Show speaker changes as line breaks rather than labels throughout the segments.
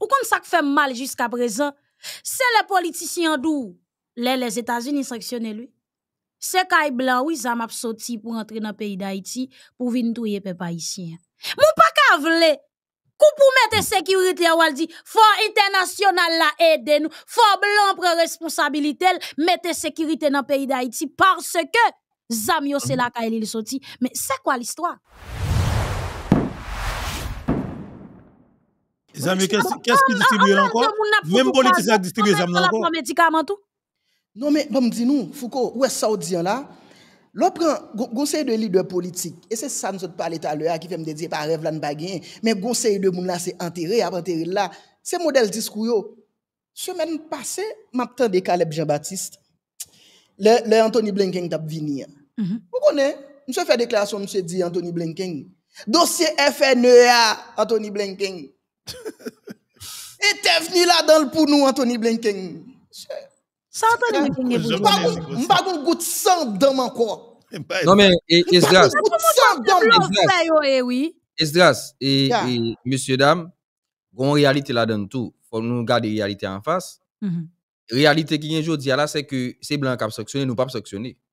Ou kon ça fait mal jusqu'à présent, c'est les politiciens d'où les, États-Unis sanctionnent lui. C'est Kay Blanc, oui, ça m'a sorti pour entrer dans le pays d'Haïti pour venir tuer peuple haïtien. Mon pas a Kou pou mette mettre a wal di, Fort international la aide nous. Fort blan pre responsabilité, mette sécurité dans le pays d'Haïti parce que zam yo là la est sorti. soti. Mais c'est quoi l'histoire?
qu'est-ce
qui ah, distribue ah, encore ah, Même politique ça distribue ça encore. tout. Non mais bon dis nous Foucault où est Saoudien là Là prend conseil de leader politique et c'est ça nous autres pas létat à l'heure qui fait me dire par rêve là ne pas gagner mais conseil de monde là c'est enterré après enterré là c'est modèle discours yo. Semaine passée m'attendais Caleb Jean-Baptiste le, Anthony Blinken t'a hein. mm-hmm. Vous connaissez Monsieur fait déclaration monsieur dit Anthony Blinken dossier FNEA Anthony Blinken et t'es venu là dans le pour nous, Anthony Blinken. Ça, Anthony Blinken, je pas un goutte de sang dans mon corps.
Non, mais Esdras, Esdras et, monsieur, et messieurs, dames, réalité là dans tout. Il faut nous garder la réalité en face. La mm-hmm. Réalité qui est aujourd'hui là, c'est que c'est blanc qui a sanctionné, nous pas sanctionner.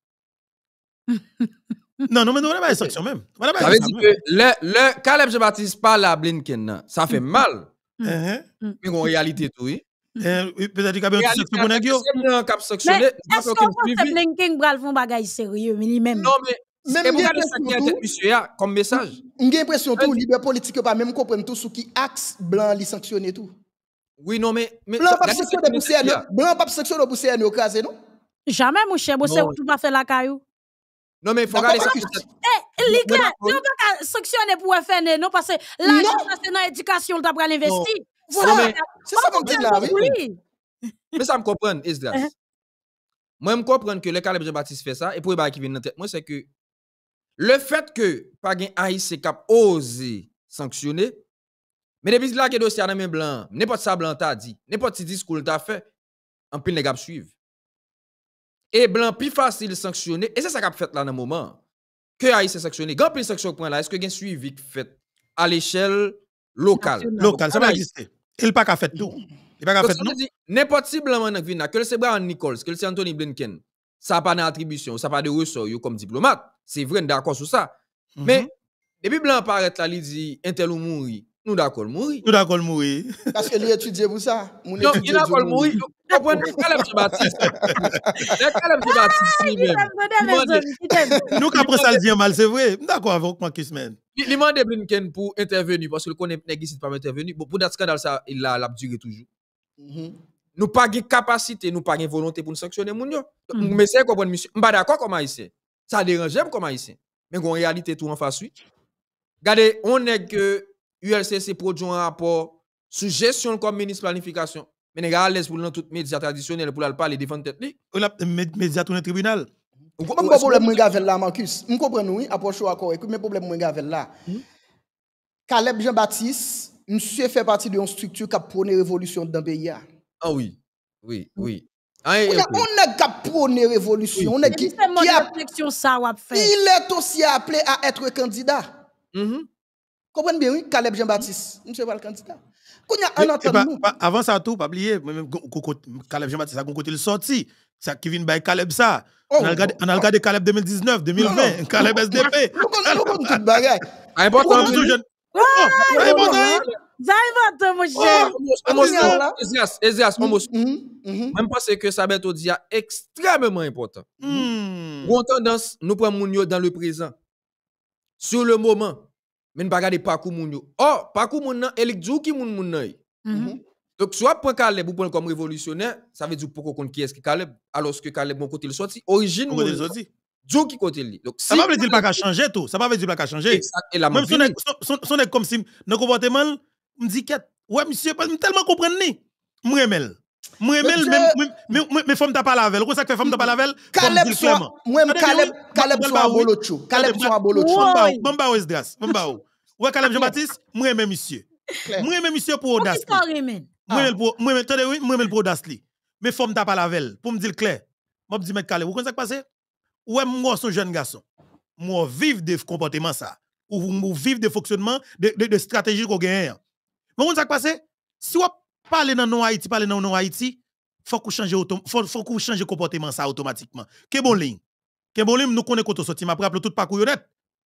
Non, non, mais nous, on n'a pas de sanction même. Ça veut dire que le, le Caleb jean baptise pas la Blinken, ça fait mm. mal. Mm. Mm. Uh-huh. Mais en réalité, tout, eh, oui. Peut-être qu'il y a un sanction pour Mais est-ce qu'on pense que
Blinken va faire un bagage sérieux, mais lui-même? Non, mais Même ça
monsieur a comme message.
J'ai l'impression que les politiques pas même comprendre tout sur qui axe blanc les sanctionner tout. Oui, non, mais. blanc pas section de pousser Blanc pas de non? Jamais, mon cher, vous ne pas fait la caillou. Non, mais il faut aller Eh,
les gars, nous
vas sanctionner pour FNE, non, parce que l'argent, c'est dans l'éducation, tu as pris l'investi. C'est
ça qu'on dit là, oui. Mais ça me comprend, Esdras. Uh-huh. Moi, je me comprends que le calibre Jean-Baptiste fait ça, et pour y qui vient dans la tête, moi, c'est que le fait que pas un AIC cap ose sanctionner, mais depuis là, que dossier dossiers dans blanc, n'importe ça blanc t'a dit, n'importe ce qu'il t'a fait, en peut les gars suivre et blanc plus facile sanctionner. Et c'est ça qu'a fait là dans le moment. Que Haïti sanctionné. Grand plus sanction point là, est-ce que y a un suivi fait à l'échelle locale? Locale, ça va exister. Il pas qu'à faire tout. Il pas qu'à fait tout. N'importe si blanc dans que c'est Brian Nichols, que c'est Anthony Blinken, ça n'a pas d'attribution, ça n'a pas de ressort comme diplomate. C'est vrai, d'accord sur ça. Mhm. Mais depuis blanc apparaît là, il dit, Intel ou mourir nous d'accord mourir. Nous d'accord mourir. Parce que
lui étudié pour ça. non, il d'accord mourir.
Vous comprenez Caleb baptiste Caleb
Jean-Baptiste
ah, Nous après ça le dire mal, c'est vrai. D'accord avec moi
Kismen. Il m'a demandé Blinken pour intervenir parce que le connaît n'existe pas intervenir. Bon pour dat scandale ça il l'a duré toujours. Mm-hmm. Nous pas de capacité, nous pas de volonté pour nous sanctionner moun yo. Mm-hmm. Mais c'est comprendre monsieur. M'pas d'accord comme haïtien. Ça dérange comme haïtien. Mais en réalité tout en face oui. Regardez, on est que ULCC produit un rapport sous gestion comme ministre de planification. Mais les gars laisse pour les médias traditionnels pour parler défendre tête. On a médias tourné tribunal. Je comprends le problème
avec là, Marcus. Je comprends, oui, approche encore. accord. Mais le problème que avec là, hmm? Caleb Jean-Baptiste, monsieur fait partie d'une structure qui a la révolution dans le pays. Hein.
Ah oui, oui, hmm? ah, eh, oui. On a
pris la révolution. qui, a, Il est aussi appelé à être candidat. Mm-hmm. Comprenez bien, oui, Caleb Jean-Baptiste, monsieur le candidat.
Avant ça, tout, pas oublier, Caleb Jean-Baptiste, a côté le sorti. Ça qui vient by Caleb ça. Oh. On a regardé Caleb 2019, 2020, Caleb SDP. Nous connaissons toute bagaille.
Ah, important,
oh, Zaïvantan, mon
monsieur.
Ezias, Ezias, on Même pense que ça être est extrêmement important.
Ou hmm.
tendance, nous prenons dans le présent. Sur le moment mais ne pas garder parcours moun yo. Oh, parcours moun nan Elik ou ki moun moun nan. Donc mhm. mhm. soit prend Caleb ou prend comme révolutionnaire, ça veut dire pourquoi qu'on qui est-ce que Caleb alors que Caleb mon côté le sorti, origine moun. Djou qui côté lui. Donc ça si, veut dire
pas qu'à changer tout, ça pas veut dire pas qu'à changer. Même son son, son est comme si dans comportement me dit que ouais monsieur pas tellement comprendre ni. Me remel. Mwen remel, même mais fòm ta palavel. Kwa sa kwe fòm ta palavel, fòm di kleman. Mwen kaleb swa bolot chou. Caleb swa bolot chou. Mwen ba ou esdras, mwen ba ou. Oui, Caleb ah, Jean-Baptiste, ah, ah. moi même monsieur. Moi même monsieur pour audace.
Moi
même pour moi attendez oui, moi même pour audace Mais faut me taper la velle pour me dire clair. Moi me dit mec Caleb, vous connaissez ça passé Ouais, moi son jeune garçon. Moi vivre de comportement ça ou vous vivre de fonctionnement de, de, de stratégie qu'on gagne. Mais vous savez passé si on parlez dans non Haïti, parlez dans non Haïti, faut qu'on change faut faut qu'on change comportement ça automatiquement. Que bon ligne. Que bon ligne nous connaissons quand on sorti m'a rappelé tout parcours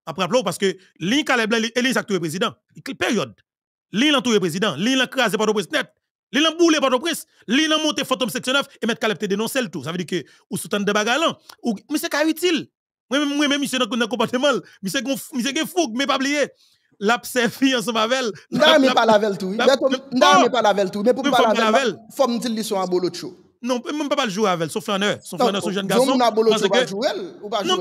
après parce que l'île Caleb Elise acteur président période l'île l'entoure président l'île crasé par le président l'île en boule par le prince l'île en monté fantôme 9 et mettre Caleb te dénoncer le tout ça veut dire que ou sous de bagalan. ou mais c'est utile moi même moi même monsieur dans le comportement monsieur c'est fou mais pas oublier l'a en ensemble avec elle. Non, mais pas la velle tout. Non, mais pas
la velle tout. Mais pour pas la velle,
faut me dire qu'ils sont à non, même pas le jouer avec sauf en heure. Sauf son jeune garçon. Non,
non, Non,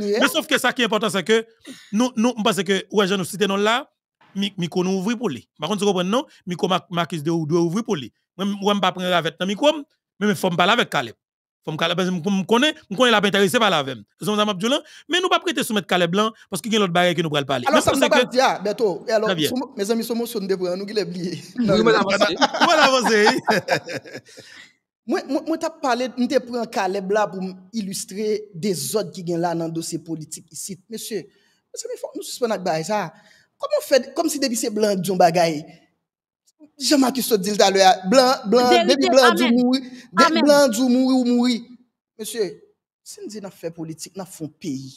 Mais
sauf que ça qui est important, c'est que nous, nous, parce que, ouais, je nous cite non là, micro nous ouvre pour lui. Par contre, vous comprenez, non, micro ou doit ouvrir pour lui. Moi, je ne vais pas prendre avec le micro, mais je ne vais pas parler avec Caleb. Fom Caleb, je connais, je connais la intéressé par la même. Nous Abdoulaye, mais nous pas prêter soumettre Caleb Blanc parce qu'il y a l'autre barrière que nous pourrons parler. Alors, ça c'est que... dire,
ah, bientôt. Alors, mes amis sont motion de nous qui l'oublié. Nous va avancer. Nous va avancer. Moi, moi, t'as parlé, nous te prends Caleb là pour illustrer des autres qui gagnent là dans le dossier politique ici. Monsieur, monsieur, nous suspendons avec ça. Comment fait, comme si depuis c'est blancs, John Bagaille. Jaman ki sot dil talwe a, blan, blan, nebi blan djou moui, dek blan djou moui ou moui. Monsye, se ndi nan fe politik nan fon peyi,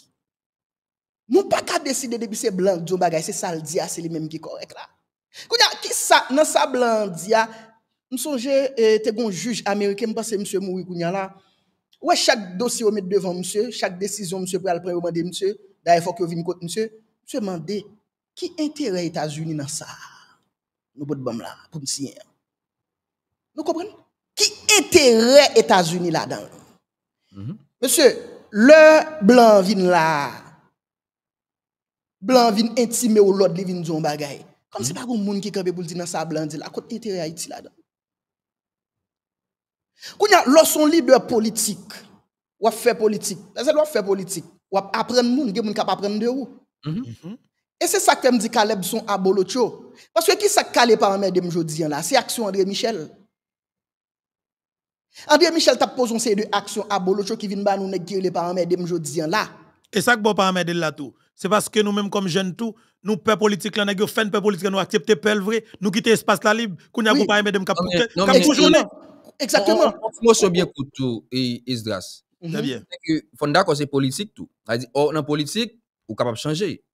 moun pa ka deside debi se blan djou bagay, se sal diya, se li menm ki korek la. Kounyan, ki sa, nan sa blan diya, monsonje euh, te gon juj Amerike mpase msye moui kounyan la, we chak dosi o met bevan monsye, chak desizyon msye pre alpre o mande msye, da e fok yo vin kote msye, msye mande, ki entere etasyouni nan sa? nous pouvons bam là pour me signer. Nous comprenons Qui intérêt États-Unis là-dedans mhm. Monsieur, le blanc vient là. Blanc vient intimé au l'autre, il vient dire bagay. Comme si mm -hmm. pas un monde qui campe pour dire dans sa blanc, là, côté intérêt Haïti là-dedans. Quand lorsqu'on leader politique, ou fait politique, c'est doit faire politique, ou apprendre monde, il y a monde de où. Mhm. Mhm. Et c'est ça que me dit Caleb son abolotio. Parce que qui ça calé par un de aujourd'hui hein, là, c'est action André Michel. André Michel t'a posé une deux de actions abolotio qui viennent ba nous les par un de aujourd'hui hein, là. Et
ça que bon par de là tout. C'est parce que nous-mêmes comme jeunes
tout, nous peuple politique là nous fait peuple politique
nous
accepter peuple vrai, nous quitter espace la libre, qu'on a pas madame cap cap toujours Exactement. Moi c'est bien pour tout et Isdras. Très mhm. bien. Faut d'accord c'est politique tout. C'est-à-dire en oh, politique ou capable changer.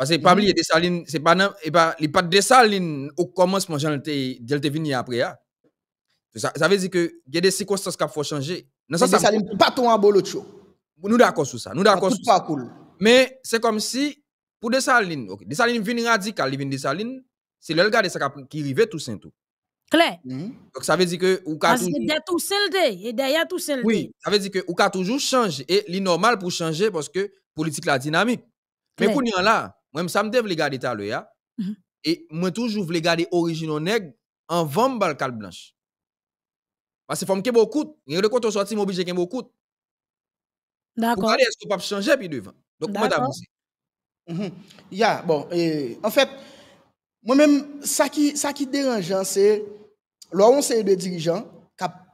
Parce que mhm. pas oublier Dessalines, c'est pas non, et pas, il pas au commencement, j'en étais, venu après. Hein. Ça, ça veut dire que il y a des circonstances qui faut changer. ça, pas ton Nous d'accord sur ça, nous d'accord sur ça. Mais c'est comme si, pour des ok, salines viennent radical, il vient salines, c'est le gars qui arrivait tout saint tout. Clair. Mhm. Donc ça veut dire que ou Parce que
tout seul et derrière tout seul Oui,
ça veut dire que ou toujours changer et c'est normal pour changer parce que politique la dynamique. Mais pour nous là, moi, même ça me devais garder tout à mhm. Et moi, toujours, voulais garder originaux nèg en vente balcal blanche. Parce que faut que beaucoup, il y a le compte sorti, je obligé qu'il beaucoup. D'accord. Regardez, est-ce que pas changer puis devant. Donc, comment t'as mm Ya, bon, et en fait,
moi-même, ça qui, ça qui dérange, c'est, lorsqu'on sait de dirigeants cap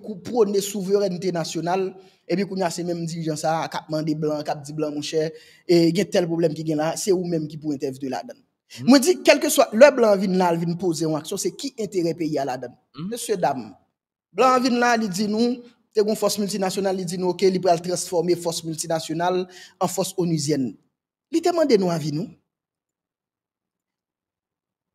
pour prôné souveraineté nationale, et puis qu'on a ces mêmes dirigeants, ça, cap mandé blanc, cap dit blanc, mon cher, et il y a tel problème qui est là, c'est vous-même qui pour intervenir là-dedans. Hmm. Moi, dis, quel que soit le blanc vient là, vient poser une action, c'est qui intérêt pays à là-dedans? Hmm. Monsieur, dame, blanc vient là, il dit nous, c'est une force multinationale, il dit nous, ok, il peut transformer force multinationale en force onusienne. Il demande nous à nous.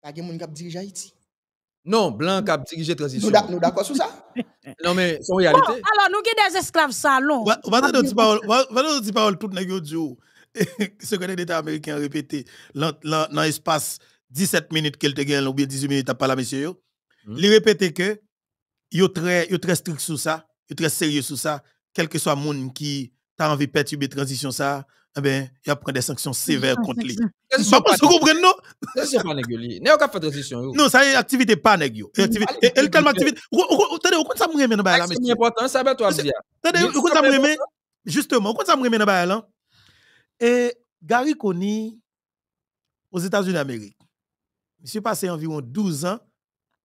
pas de monde qui dirige
Haïti. Non, blanc qui dirige transition. Nous d'accord sur ça Non mais c'est réalité.
alors nous avons des esclaves salons. On va dire
dire parole tout nèg yo
secrétaire d'État américain a répété dans espace 17 minutes qu'il a gagné ou bien 18 minutes à la monsieur hmm. Il a répétait que yo très yo très strict sur ça, yo très sérieux sur ça, quel que soit monde qui t'a envie de perturber transition ça, eh ben, il prend des sanctions sévères contre lui. Pas parce que vous comprenez, non?
C'est pas négulée. N'est-ce pas transition?
Non, ça est activité pas Et Elle calme activité. Attendez, vous ça me remet dans la C'est important, ça va toi dire. Attendez, vous ça me remet, justement, vous ça me remet dans la Et Gary Coney, aux États-Unis d'Amérique, s'est passé environ 12 ans,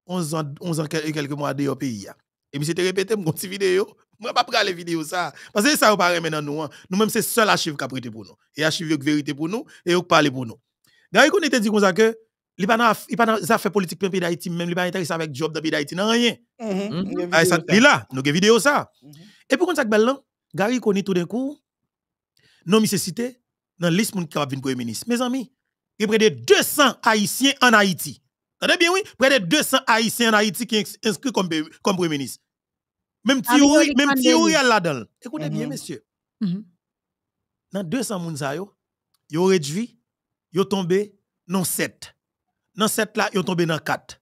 11 ans, 11 ans et quelques mois à pays. Et monsieur te répété mon petit vidéo moi, pas prendre les vidéos ça. Parce que ça, vous parlez maintenant nous. Nous-mêmes, c'est seul archive qui a prêté pour nous. Et archive, qui vérité pour nous e et qui parler pour nous. Gary a était dit comme ça que il pas dans les affaires politiques dans le pays d'Haïti, même il pas intéressé avec job dans le pays d'Haïti, rien.
Il là,
nous avons vidéo ça. Et pour qu'on ça Gary Koun tout d'un coup, non, mais c'est cité dans la liste de qui a ministre. Mes amis, il y a près de 200 Haïtiens en Haïti. Attendez bien, oui, près de 200 Haïtiens en Haïti qui sont inscrits comme Premier ministre. Même théorie, même théorie là-dedans. Écoutez mm-hmm. bien, messieurs. Mm-hmm. Dans 200 moun sa yo, yo réduit, yo tombé dans 7. Dans 7 là, yo tombé dans 4.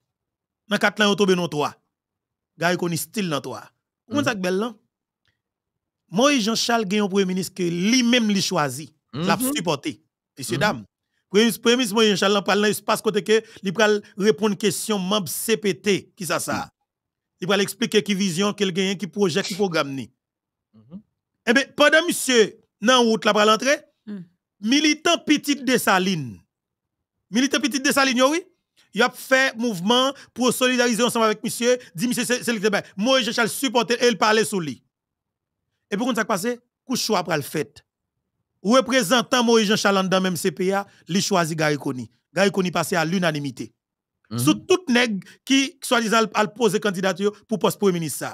Dans 4 là, yo tombé dans 3. Gars, yo style dans 3. Comment mm-hmm. ça belle là? Moïse Jean-Charles un premier ministre, que lui-même lui choisi, l'a supporté. Messieurs, dames, premier ministre Moïse Jean-Charles, parle dans l'espace côté que, il répondre question membre CPT, qui ça ça? Il va expliquer qui vision, quel gagne, qui projet, qui programme mhm. Eh bien, pendant monsieur, dans route là pour l'entrée, hmm. militant petite Dessaline. Militant petite Dessaline, oui. Il a fait mouvement pour solidariser ensemble avec monsieur. Dit monsieur, c'est le débat. Moi, je Charles supporter et parle sous lui. Et puis, ça passe, couche après le fait. Représentant Moïse Jean charles dans même CPA, il choisit Gary Koni. Gary Koni passé à l'unanimité sur mhm. tout nèg qui, soi-disant, a posé candidature pour poste premier ministre,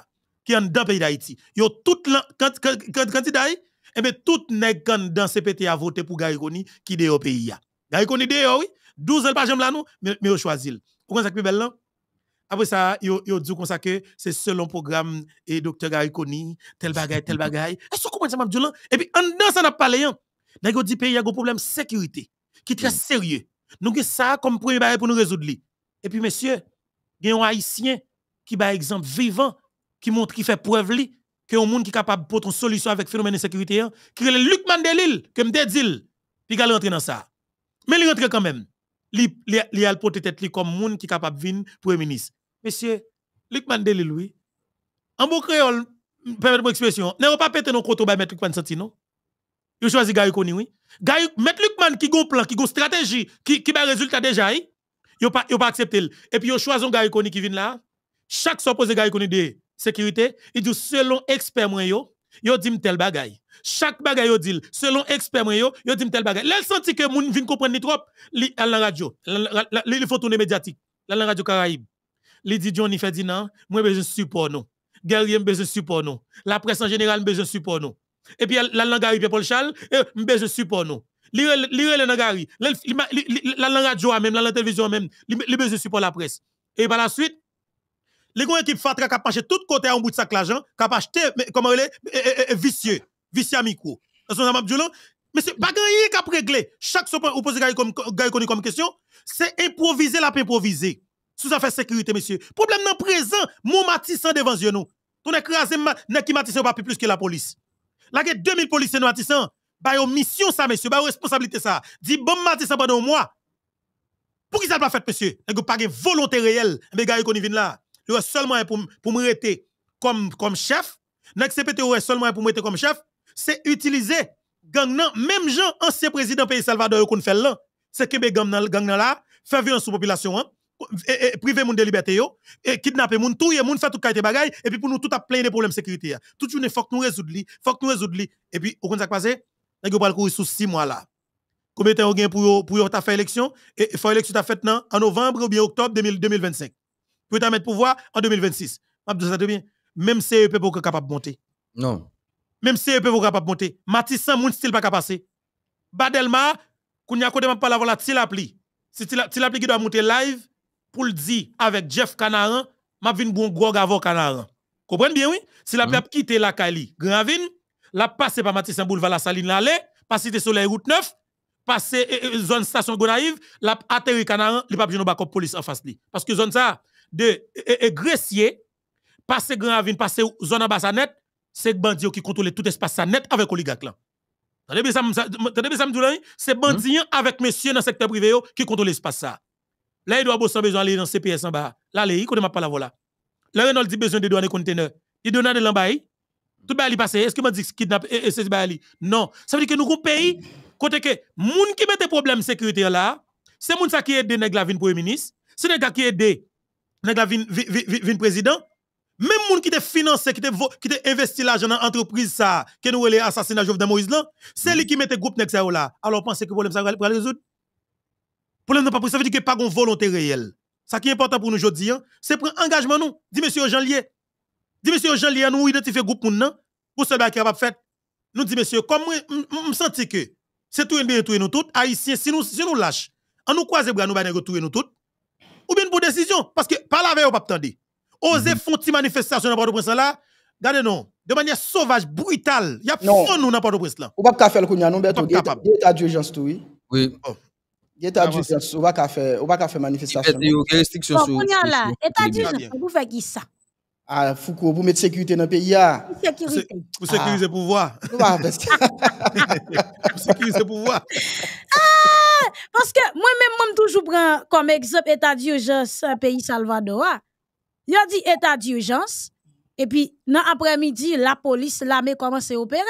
qui est dans le pays d'Haïti. Yo tout candidat, eh ben tout nèg dans CPT a voté pour Gariconi qui est au pays. Gaïkoni de oui. 12 ans, pas j'aime là, nous, mais yo choisi. Vous comprenez que belle, après ça, yo, yo dit comme ça que c'est selon programme et docteur Gariconi, tel bagay, tel bagay. Est-ce que ça comprenez ça, Et puis, en dedans, ça n'a pas parlé. Hein. Dans le pays, il a un problème de sécurité qui est très mm. sérieux. Nous avons ça comme premier bagay pour nous résoudre. Et puis, messieurs, il y a un Haïtien qui est exemple vivant, qui montre, qui fait preuve li, que un monde qui est capable de porter une solution avec le phénomène de sécurité, hein, qui est Luc Mandelil, que me dit, puis il rentre dans ça. Mais il rentre quand même. Il a porté tête comme monde qui est capable de venir un ministre. Monsieur, Luc Mandelil, oui. En bon créole, permettez-moi l'expression, n'avez pas pété nos coteaux mettre Luc Mandelil, non? Vous choisissez Gary Koni, oui. mettre Luc Mandelil qui a un plan, qui a une stratégie, qui a un résultat déjà, oui. Hein? Yo pas yo pas accepté. Et puis yo choisi un gars qui vient là. Chaque fois pose koni de sécurité, il dit selon expert moi yo, dit tel bagay. Chaque bagay yo dit selon expert moi yo, dit tel bagay. Là senti que moun vient comprendre ni trop li à la radio. Il faut tourner médiatique. La, la radio Caraïbe. Li dit Johnny Ferdinand, moi besoin support non. Guerrier besoin support non. La presse en général besoin support non. Et puis la langue arrive Paul Charles, eh, besoin support non lire la nagari, la radio même, la télévision même les besoins support la presse et par la suite, les gens qui fatra kap acheté tout côté en bout de sac l'argent, qui ont acheté, comment elle est, eh, eh, eh, vicieux, vicieux à micro. lan, mais c'est pas qui qu'à régler. Chaque fois ou pose comme, question, c'est improviser la improvisée. Sous affaire sécurité, monsieur. Problème non présent, mon matissant devant yeux nous. Ton écrasé, n'est qui matissant pas plus que la police. Là, il y a 2000 policiers matissants. Bah, une mission ça, monsieur. ba une responsabilité ça. Dit bon matin ça pendant moi. mois. Pour qui ça pas fait, monsieur? N'est-ce pas une volonté réelle, mais eh gars, qu'on vient là. Il seulement pour, pour me rester comme, comme chef. N'est-ce pas seulement pour me rester comme chef? C'est utiliser gang nan, même gens, ancien président pays Salvador, qu'on fait là. C'est que ben, gang nan, gang nan là, faire violence sur population, hein? et, eh, et, eh, priver moun de liberté yo, et kidnapper tout et moun, fait tout kaite bagay, et puis pour nous tout a plein de problèmes de sécurité. Tout il faut que nous résoudre li, faut que nous résoudre li. Et puis, au kon ça passe, nèg yo pral courir sous 6 mois là. Combien de temps gain pour pour ta fait élection et faire élection ta fait en novembre ou bien octobre 2025. Pour ta mettre pouvoir en 2026. M'a dit ça bien. Même CEP pour capable monter. Non. Même CEP pour capable monter. Matissan moun style pas capable passer. Badelma a kote m'a pas la voilà tilapli. Si tilapli qui doit monter live pour le dire avec Jeff Canaran, m'a vinn bon gros gavo Canaran. Comprenez bien oui? Si la mm. quitte la Kali, Gravine la passe par en Boulevard, la Saline l'aller, passer des soleil route 9, passer eh, eh, zone station Gonaïve, la atterri Canaran, li pas besoin de police en face li. Parce que zone ça de eh, Gressier, passer Grand Avin, passer zone Ambassadette, c'est bandits qui contrôlent tout espace ça net avec oligarque là. Tendez bien ça, c'est bandits avec monsieur dans le secteur privé qui contrôle l'espace ça. Là, il doit avoir besoin aller dans CPS en bas. Là, il connaît pas la voilà. Là, Renault dit besoin de douane conteneur. Il donne de l'embaye tout le monde passé. Est-ce que m'a dit kidnap et c'est bali Non. Ça veut dire que nous un pays côté que moun qui mette de sécurité là, c'est moun ça qui aide nèg la pour premier ministre, c'est nèg qui aide nèg la président. Même moun qui te financé, qui te qui investi l'argent dans entreprise ça, que nous relé assassinat Jovenel Moïse là, c'est lui qui mette groupe nèg ça là. Alors pensez que problème ça va résoudre Problème n'a pas pris, ça veut dire que pas une volonté réelle. Ça qui est important pour nous aujourd'hui, hein, c'est prendre engagement nous. Dis monsieur Jean Lier, Dis monsieur Jean-Lien, nous identifier groupe moun nan pour ce qui capable fait. Nous dit monsieur, comme me senti que c'est tout bien tout nous tout haïtien si nous si nous lâche, on nous croise bras nous ba retourner nous tout. Ou bien pour décision parce que par la veille on pas attendre. Oser mhm. font une manifestation dans Port-au-Prince là, regardez non,
de manière sauvage, brutale, il y a fond nous dans Port-au-Prince là. Ou pas faire le kounya non Berto, d'état d'urgence tout oui. Oui. Oh. État d'urgence, on va faire on va faire manifestation. Il y a des restrictions sur. Kounya là, état d'urgence,
vous faites qui ça
à Foucault pour mettre sécurité dans le pays. Sécurité. Ah. Pour sécuriser ah. le pouvoir. pour sécuriser le pouvoir. Ah,
parce que moi-même, je toujours prend comme exemple état d'urgence euh, pays Salvador. Il ah. a dit état d'urgence, et puis dans l'après-midi, la police, l'armée commence à opérer.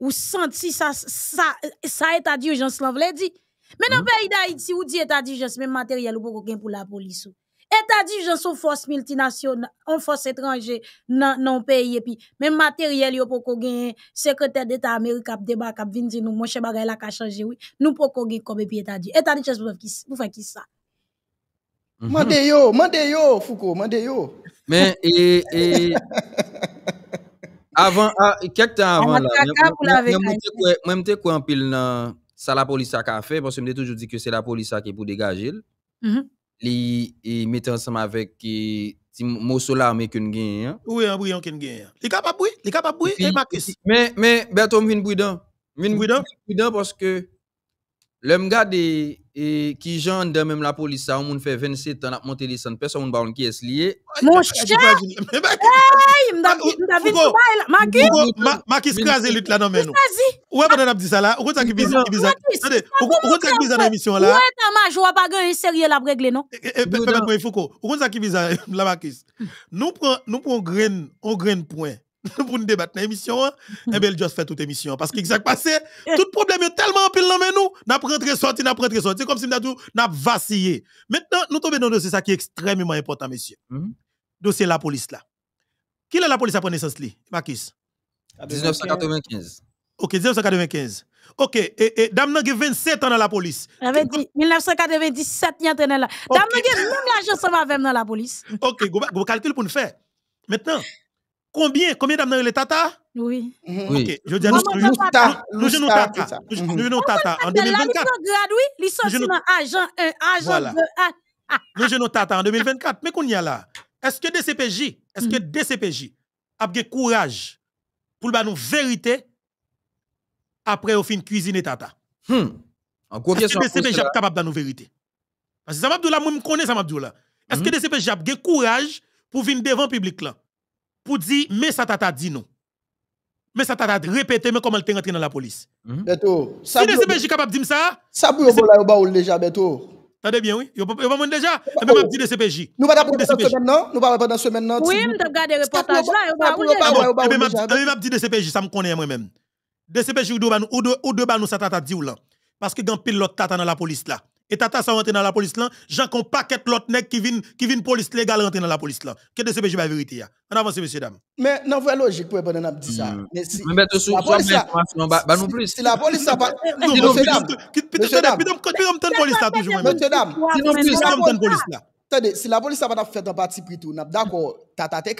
Ou senti ça, ça, ça état d'urgence, l'on dit. Mais dans le hein? pays d'Haïti, vous dit état d'urgence, même matériel ou pour pour la police. Et je suis sont force multinationale, en force étrangères, dans non pays et puis même matériel yo poko gagner secrétaire d'État américain a débarque cap vinn di nous mon cher bagaille la ka changer oui nous poko gagner comme Et États-Unis États-Unis pour vous faites, ça
Mande yo
mande yo Foucault mande yo
mais et et avant quelques temps avant là même te quoi en pile dans ça la police a fait parce que me toujours dit que c'est la police qui est pour dégager mm les mettre ensemble avec qui e, mais que hein. oui un brillant les gagne les capable les il capable et Marcus mais mais Bertom vient vient parce que l'homme des... ki jan dèmèm la polis sa, ou moun fè vense tan ap monte lisan, pes ou moun baron ki es liye. Mou chan! Eyy!
Mdakis, mdakis, mdakis, mdakis! Mdakis, krasi lüt la nan men nou. Krasi! Ouè mdakis sa la? Ou kon sa ki vizan? Ou kon sa ki vizan la emisyon la? Ouè,
tamaj, ou wap agen yon serye la bregle nou?
Fèmèm mwen, foukou. Ou kon sa ki vizan la, Mdakis? Nou pran, nou pran gren, ou gren poen, pour nous débattre dans l'émission, hein. hmm. eh bien, juste fait toute émission. Parce que, exact passé, tout problème est tellement en pile dans nous, n'a pas rentré sorti, n'a pas rentré sorti. C'est comme si nous avons vacillé. Maintenant, nous tombons dans un dossier ça qui est extrêmement important, messieurs. Hmm. Dossier la police là. Qui est la police à pris naissance, Marcus? 1995. Ah, ben, ok, 1995. Ok, et, dame n'a 27 ans dans la police. 1997, il y a un la. Dame n'a même l'argent dans la police. Ok, vous calculez pour nous faire. Maintenant, Combien Combien d'âmes les Tata Oui. Mhm. Ok, je dis à nous, nous Tata. Mhm. Nous nous Tata. Nous Tata. En 2024. Ils
agent 1, agent
2, nous nous tata en 2024. Mais qu'on y a là, est-ce que DCPJ, est-ce que mhm. DCPJ a le courage pour nous vérité après au fin cuisiner tata? Hmm.
Est-ce que DCPJ a capable
de nous vérité? Parce que Zamabdoula, moi, je connais là. Est-ce que DCPJ a le courage pour venir devant le public là? pour dire, mais ça t'a dit non. Mais ça t'a répété, mais comment elle t'est rentrée dans la police.
Beto,
ça Si je est capable de dire ça. Ça pour le déjà, Beto. Tendez bien, oui. Vous pas déjà. Mais dit dis CPJ. Nous ne parlons pas pendant semaine, non Nous va pas pendant semaine, non Oui, je regarde
le reportage là.
va m'a dit de CPJ, ça me connaît moi-même. CPJ, ou deux balles nous, ça t'a dit ou là. Parce que dans pile l'autre tata dans la police là et tata ça rentre dans la police là, j'en qu'on paquet l'autre nèg qui vient qui vient police légale rentrer dans la police là. Qu'est-ce que c'est que la vérité là hein? En avance messieurs dames.
Mais non vrai logique pour pendant n'a dit ça. Mm. Mais si bah,
bah, plus. Si la
police ça pas non messieurs dames. si plus police là. Attendez, si la police va pas faire un parti pris tout, d'accord, tata t'es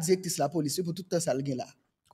directrice la police pour tout temps ça là.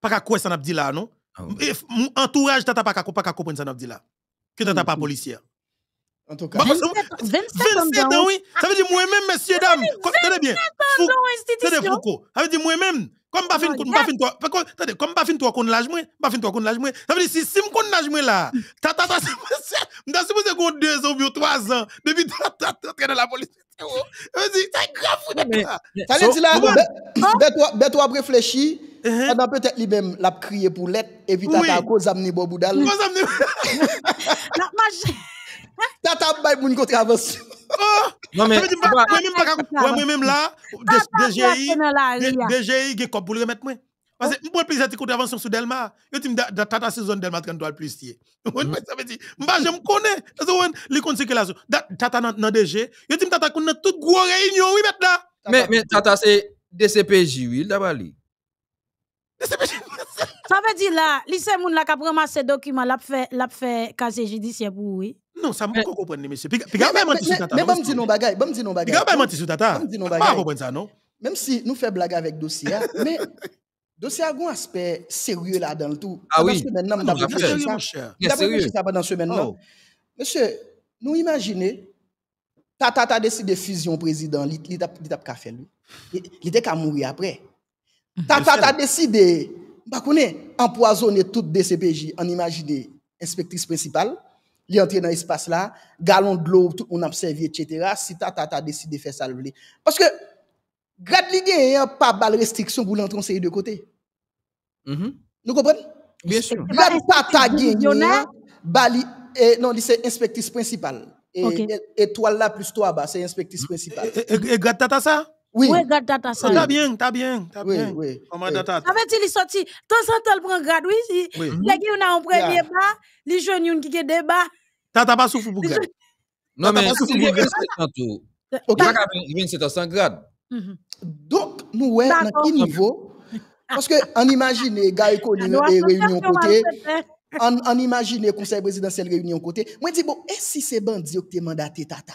Pas qu'à quoi ça n'a pas dit là, non? Ah Mon entourage, t'as pas qu'à comprendre ça n'a pas dit là. Que t'as ah, pas policier. En tout cas, 27 bah, ans, oui. Ça veut dire moi-même, messieurs, dames. Tenez bien. Tenez Foucault. Ça veut dire moi-même. Comme pas oh fin, pas fin toi. Attendez, comme pas fin toi qu'on l'âge moins, pas fin toi qu'on l'âge moins. Ça veut dire si si qu'on l'âge moins là, tata tata m'da supposé qu'on 2 ans ou 3 ans depuis tata tata dans la police. Ça veut dire c'est grave. Ça veut dire là,
ben toi ben toi réfléchis Uh-huh. Pendant peut-être lui-même, l'a crié pour l'être, et puis tata a cause amené Boboudal. Cause amené. Tata a bail pour une contravention. Oh. Non mais moi même là, DGI, DGI
qui est pour le remettre moi. Parce que oh. moi plus cette contravention sur Delma, je dans tata saison Delma mm-hmm. 30 plus tié. Ça veut dire, moi je me connais. Ça veut les conséquences. Tata dans DG, je dis tata qu'on a toute gros réunion oui maintenant. Mais mais tata
c'est DCPJ oui, d'abord lui.
Ça veut dire là, l'ice moun la k'a ramasser document la, fait la fait
casier judiciaire pour oui. Non, ça m'a pas compris monsieur. Mais bam dit non bagage, bam dit non bagage. Bagage mentir sur tata. Bam dit non bagage. Pas comprendre ça non Même si nous fait blague avec dossier hein, mais dossier a goût un aspect sérieux là dans le tout. Parce que maintenant on va sérieux mon cher. C'est sérieux. C'est ça pendant semaine oh. Monsieur, nous imaginer tata tata décide de fusion président, il t'a fait lui. Il était qu'a mourir après. Tata T'as décidé, bah, empoisonner toute DCPJ en imaginé inspectrice principale, li entre dans l'espace là, galon de l'eau, tout on monde observé, etc. Si tata ta décidé de faire ça, le Parce que, grade li a hein, pas de restriction pour l'entrer de côté. Mm-hmm. Nous comprenons? Bien sûr. Grade tata gen, bali, eh, non, c'est inspectrice principale. Et, étoile là plus toi bas, c'est inspectrice principale. Et, et grade tata ça? Oui. Oui,
garde data ça. T'as bien,
t'as bien, t'as bien. Oui,
On m'a data.
Ça veut dire, il sorti. Tant centre le prend grade, oui. Si. oui. on a un premier bas, les jeunes, qui ont qui
débat. Tata pas souffre pour grade.
Non, mais c'est pour 27 ans tout.
Ok. 27 ans sans grade.
Mhm. Donc, nous, ouais, dans quel niveau? Parce que, eh, on imagine, gars, ils réunion côté. On imagine, conseil présidentiel réunion côté. Moi, je dis, bon, et si c'est bandit qui t'a mandaté, tata?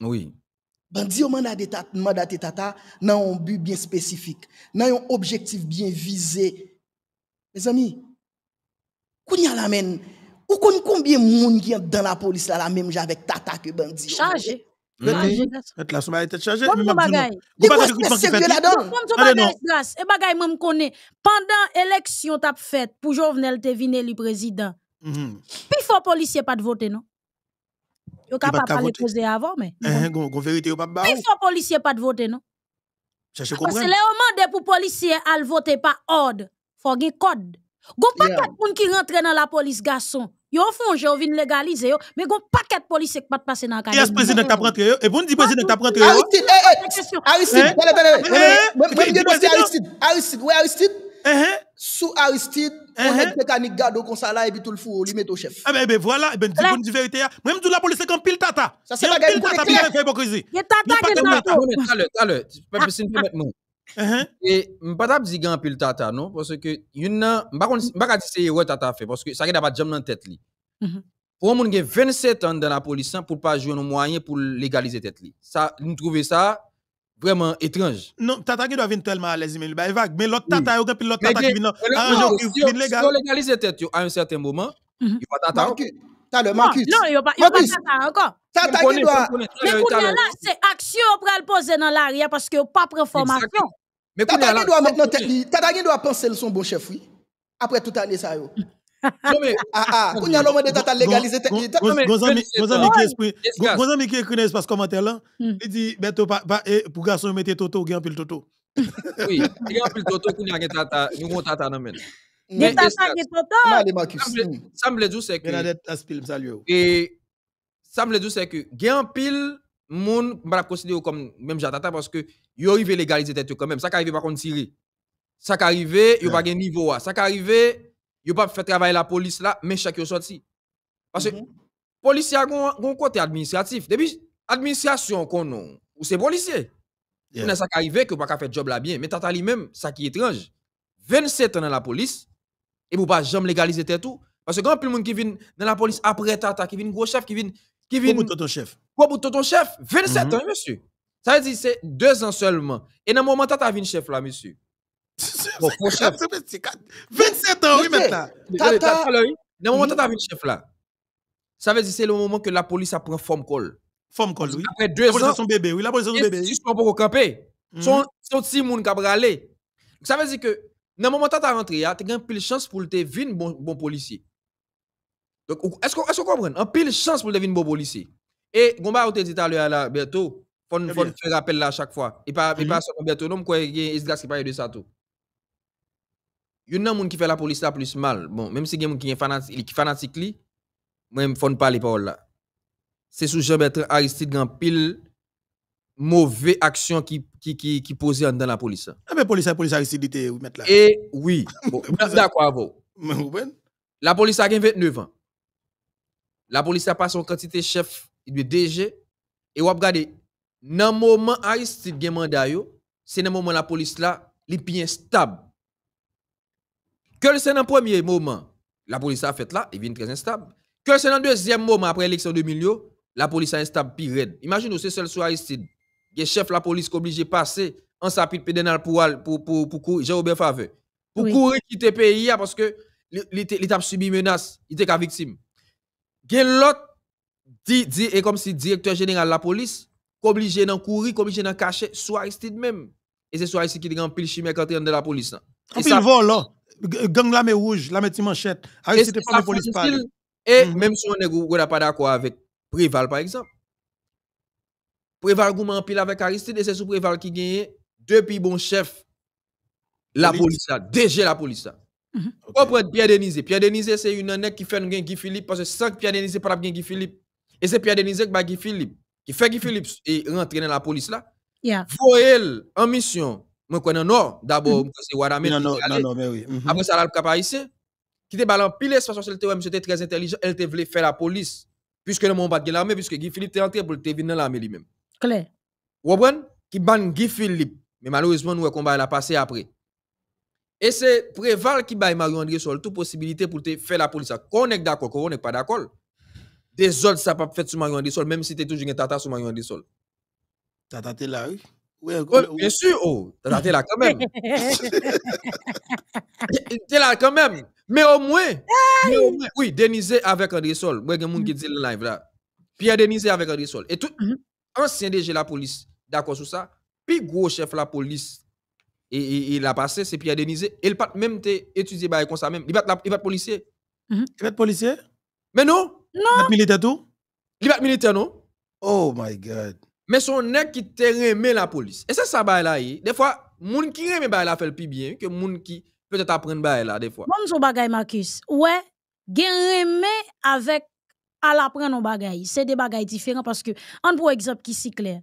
Oui. Bandi yo mandate tata nan yon but bien spécifique, nan yon objectif bien visé. Mes amis, koun yon la men, ou combien konbyen moun la police la la même' avec tata que bandi chargé
Chaje.
Fèt la faut chargé chaje. Kom
tap jovenel li prezident, pi fò polisye non? Yo capable pas les poser avant mais.
Eh, Gon vérité yo pas ba. Il faut
policier pas de voter non. Cherchez comprendre. Parce que les pour policier al voter pas ordre, faut gen code. Gon paquet moun qui rentre dans la police garçon. Yo font je vin légaliser yo, mais gon paquet policier qui pas passer dans cadre. Yes président
t'a rentré yo et bon dit président t'a rentré
yo. Aristide,
Aristide, Aristide,
Aristide, Aristide, Uh-huh. Sous Aristide, on uh-huh. est mécanique garde comme ça là et puis tout le fou lui met au chef. Eh ben, ben voilà, eh ben dis bonne vérité. Hein. Même tout la police c'est pile tata.
Ça c'est pas pile tata a fait
hypocrisie. Il
tata
qui tata. Tout je tu peux pas possible de mettre Et pas t'a dit grand pile tata non parce que une pas m'pas dit c'est ouais tata fait parce que ça n'a pas jam dans tête li. Mm-hmm. Pour qui a 27 ans dans la police hein, pour pas jouer nos moyens pour légaliser tête Ça nous trouver ça vraiment étrange. Non, tata qui doit venir tellement à l'aise, bah, mais l'autre tata, il tata à un certain moment, mhm. il va Non,
il n'y pas tata encore. Tata qui doit.
Mais là, c'est action pour le poser dans l'arrière parce que pas
Mais tata doit tata doit penser le son bon chef, Après toute année, ça mhm. Non mais, ah ah, quand l'homme de tata
légalisé, qui commentaire là, hmm. il dit, ben, eh, pour garçon, mettez Toto, gagne pile Toto.
Oui, pile Toto, tata, nous tata dans même. Hmm. Mais tata, hmm. c'est que... Oh. Et ça me dit, c'est que pile comme même parce que yo arrivé légaliser tête quand même ça arrivé contre ça qui yo pas niveau ça yo pas fait travailler la police là, mais chaque yo sorti. Parce que les mhm. policiers ont un côté administratif. Depuis administration qu'on a, ou c'est policier. Yeah. On ça qui arrivé que pas fait job là bien, mais tata lui même ça qui est étrange. 27 ans dans la police et vous pas jamais légaliser tout parce que quand plus monde qui vient dans la police après tata qui vient gros chef qui vient qui vient Quoi ton chef. Quoi pour ton chef 27 mhm. ans monsieur. Ça veut dire c'est deux ans seulement et dans moment tata vient chef là monsieur. Bon, pour chef. 27 ans, oui, maintenant. Tata. le moment où tu as vu chef là, ça veut dire que c'est le moment que la police a apprend forme call. Forme call, oui. Après deux ans. La police son bébé, oui, la police son bébé. Juste pour camper. Hmm. Son petit monde qui a bralé. Ça veut dire que dans le moment où tu as rentré, tu as une pile chance pour te devenir bon, bon policier. Donc, est-ce qu'on est comprend? un pile chance pour devenir bon policier. Et, Gomba, on te dit tout à l'heure, bientôt, il faut eh faire appel là à chaque fois. Et pas, pas seulement bientôt, non, quoi, il y a qui parle de ça tout. Il y a des qui fait la police la plus mal. Bon, même si il des qui est fanatique, qui sont li, ne font pas les paroles là. C'est sous Jean-Bertrand Aristide grand pile mauvaise action qui qui qui, qui dans la police. Ah eh mais ben, police police Aristide était mettre là. Et eh oui, bon, d'accord avec vous. La police a 29 ans. La police a pas son quantité chef de DG et vous regardez dans le moment Aristide a mandat c'est dans moment la police là, est bien stable. Que c'est dans le premier moment, la police a fait là, il vient très instable. Que c'est dans le deuxième moment, après l'élection 2000, la police a instable pire raide. Imaginez, c'est seul soit Aristide. Il y a chef de la police qui est obligé de passer en sapit pédénal pour pour pour pour Jean-Robert Faveur. Pour courir quitter le pays hein, parce que l'État subi menace, il était victime. Il y a l'autre dit, dit, et comme si directeur général de la police, obligé d'en courir, obligé d'en cacher, soit Aristide même. Et c'est soit ici qui est en pile quand y est de la police. Hein. En pile vol, là gang la rouge, la main manchette, arrêtez pas la police Et mm. même si on n'est pas d'accord avec Préval, par exemple, Préval m'a pile avec Aristide, c'est sous Préval qui gagne depuis bon chef la police, là, DG la police. Là. Mm -hmm. Pierre Denise. Pierre Denise, c'est une année qui fait un Guy Philippe parce que sans Pierre Denise, pas Guy Philippe. Et c'est Pierre Denise qui Philippe, qui fait Guy Philippe et rentre dans la police là. Yeah. en mission moi, quand connais Nord, d'abord, c'est mm-hmm. Waramé. Non, non, non, mais oui. Mm-hmm. Après ça, là, le cap haïtien, qui était balan pile, le que c'était très intelligent, elle te voulait faire la police. Puisque le monde pas de l'armée, puisque Guy Philippe est entré pour te venir dans l'armée lui-même. Claire. Vous comprenez Qui ban Guy Philippe. Mais malheureusement, nous, on va passé après. Et c'est Préval qui bat Marie-André sur toute possibilité pour te faire la police. Quand on est d'accord, quand on n'est pas d'accord, des autres, ça pas faire sur Marie-André Sol, même si tu es toujours un tata sur Marie-André Sol. Tata, t'es là, oui bien sûr. Oh, t'es là quand même. t'es là quand même. Mais au moins, oui, Denise avec André Sol. Moi, il y a qui mm. dit le live là. Pierre Denise avec André Sol. Et tout mm-hmm. ancien DG la police, d'accord sur ça, puis gros chef la police et il a passé, c'est Pierre Denise. Il pas même étudié comme ça même. Il va être policier. Mm-hmm. Il va être policier? Mais non. Non. Il va militaire tout? Il va militaire non? Oh my God. Mais son nek qui te remet la police. Et c'est ça bail là. Des fois, moun qui remet bail là fait le plus bien que moun qui peut-être apprendre bail là des fois. Bon
son bagay Marcus. Ouais, gen remet avec à l'apprendre bagay. C'est des bagailles différents parce que on pour exemple qui si clair.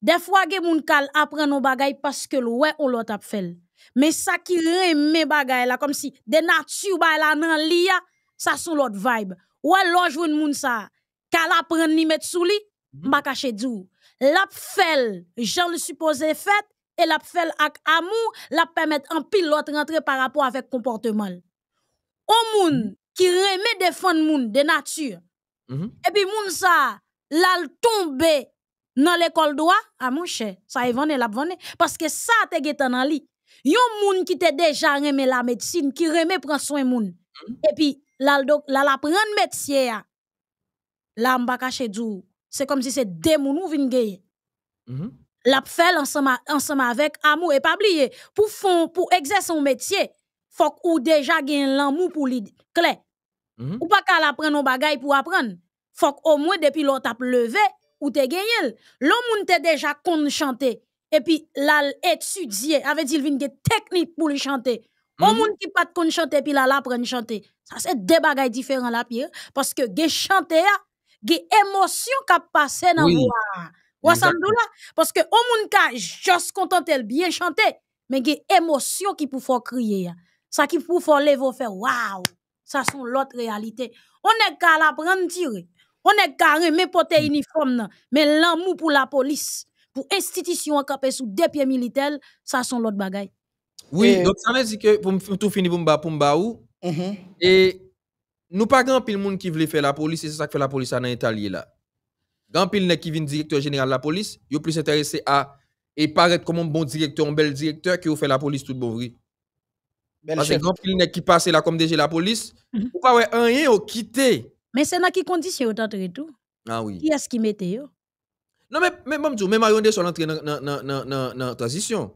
Des fois gen moun kal apprendre nos bagay parce que ouais ou l'autre fait. Mais ça qui remet bagay là comme si des nature bail là nan lia, ça son l'autre vibe. Ouais, l'autre joue moun ça. Kal apprend ni mettre sous li, mhm. m'a caché dou l'apfel, j'en le supposé fait, et l'apfel avec ak amour, la permet en pilote rentrer par rapport avec comportement. On moun mm-hmm. qui remet défendre moun de nature, mm-hmm. et puis moun sa, l'al tombe dans l'école droit, ah mon cher, ça est vanné, la parce que ça te getan dans li. Yon moun qui te déjà remet la médecine, qui remet prend soin moun, mm-hmm. et puis l'al la, la prendre métier, là m'ba kache dou c'est comme si c'est des mounou vin gagner. Mm-hmm. La fait ensemble ensemble avec amour et pas pour exercer son métier, faut ou déjà gagne l'amour pour lui clé. Mm-hmm. Ou pas qu'à l'apprendre choses bagay pour apprendre. Faut au moins depuis l'autre t'a levé ou t'es gagné. L'homme t'es déjà connu chanter et puis la étudié, avait dit vin technique pour lui chanter. Mm qui Au mm-hmm. qui pas de kon chanter puis là l'apprendre chanter. Ça c'est des bagailles différents la parce que gen chanter des émotions qui passé dans oui. moi. Ou là parce que on moun ka juste contente elle bien chanter mais des émotions qui pou faut crier ça qui pou faut lever faire waouh ça sont l'autre réalité on est qu'à la à tirer on est carré mais porter uniforme nan mais l'amour pour la police pour institution campé sous deux pieds militaires ça sont l'autre bagaille
oui donc ça veut dire que pour tout fini pour me pour Et nous pas grand pile monde qui voulait faire la police, et c'est ça que fait la police en Italie là. Grand pile ne qui vient directeur général de la police, est plus intéressé à et paraître comme un bon directeur, un bel directeur qui fait la police tout bon vrai. Parce que grand pile ne qui passe là comme déjà la police, mhm. ou pas ouais rien quitter.
Mais c'est dans qui condition autant de tout Ah oui. Qui est-ce qui mettait yo
Non mais mais même même Marion je son dans transition.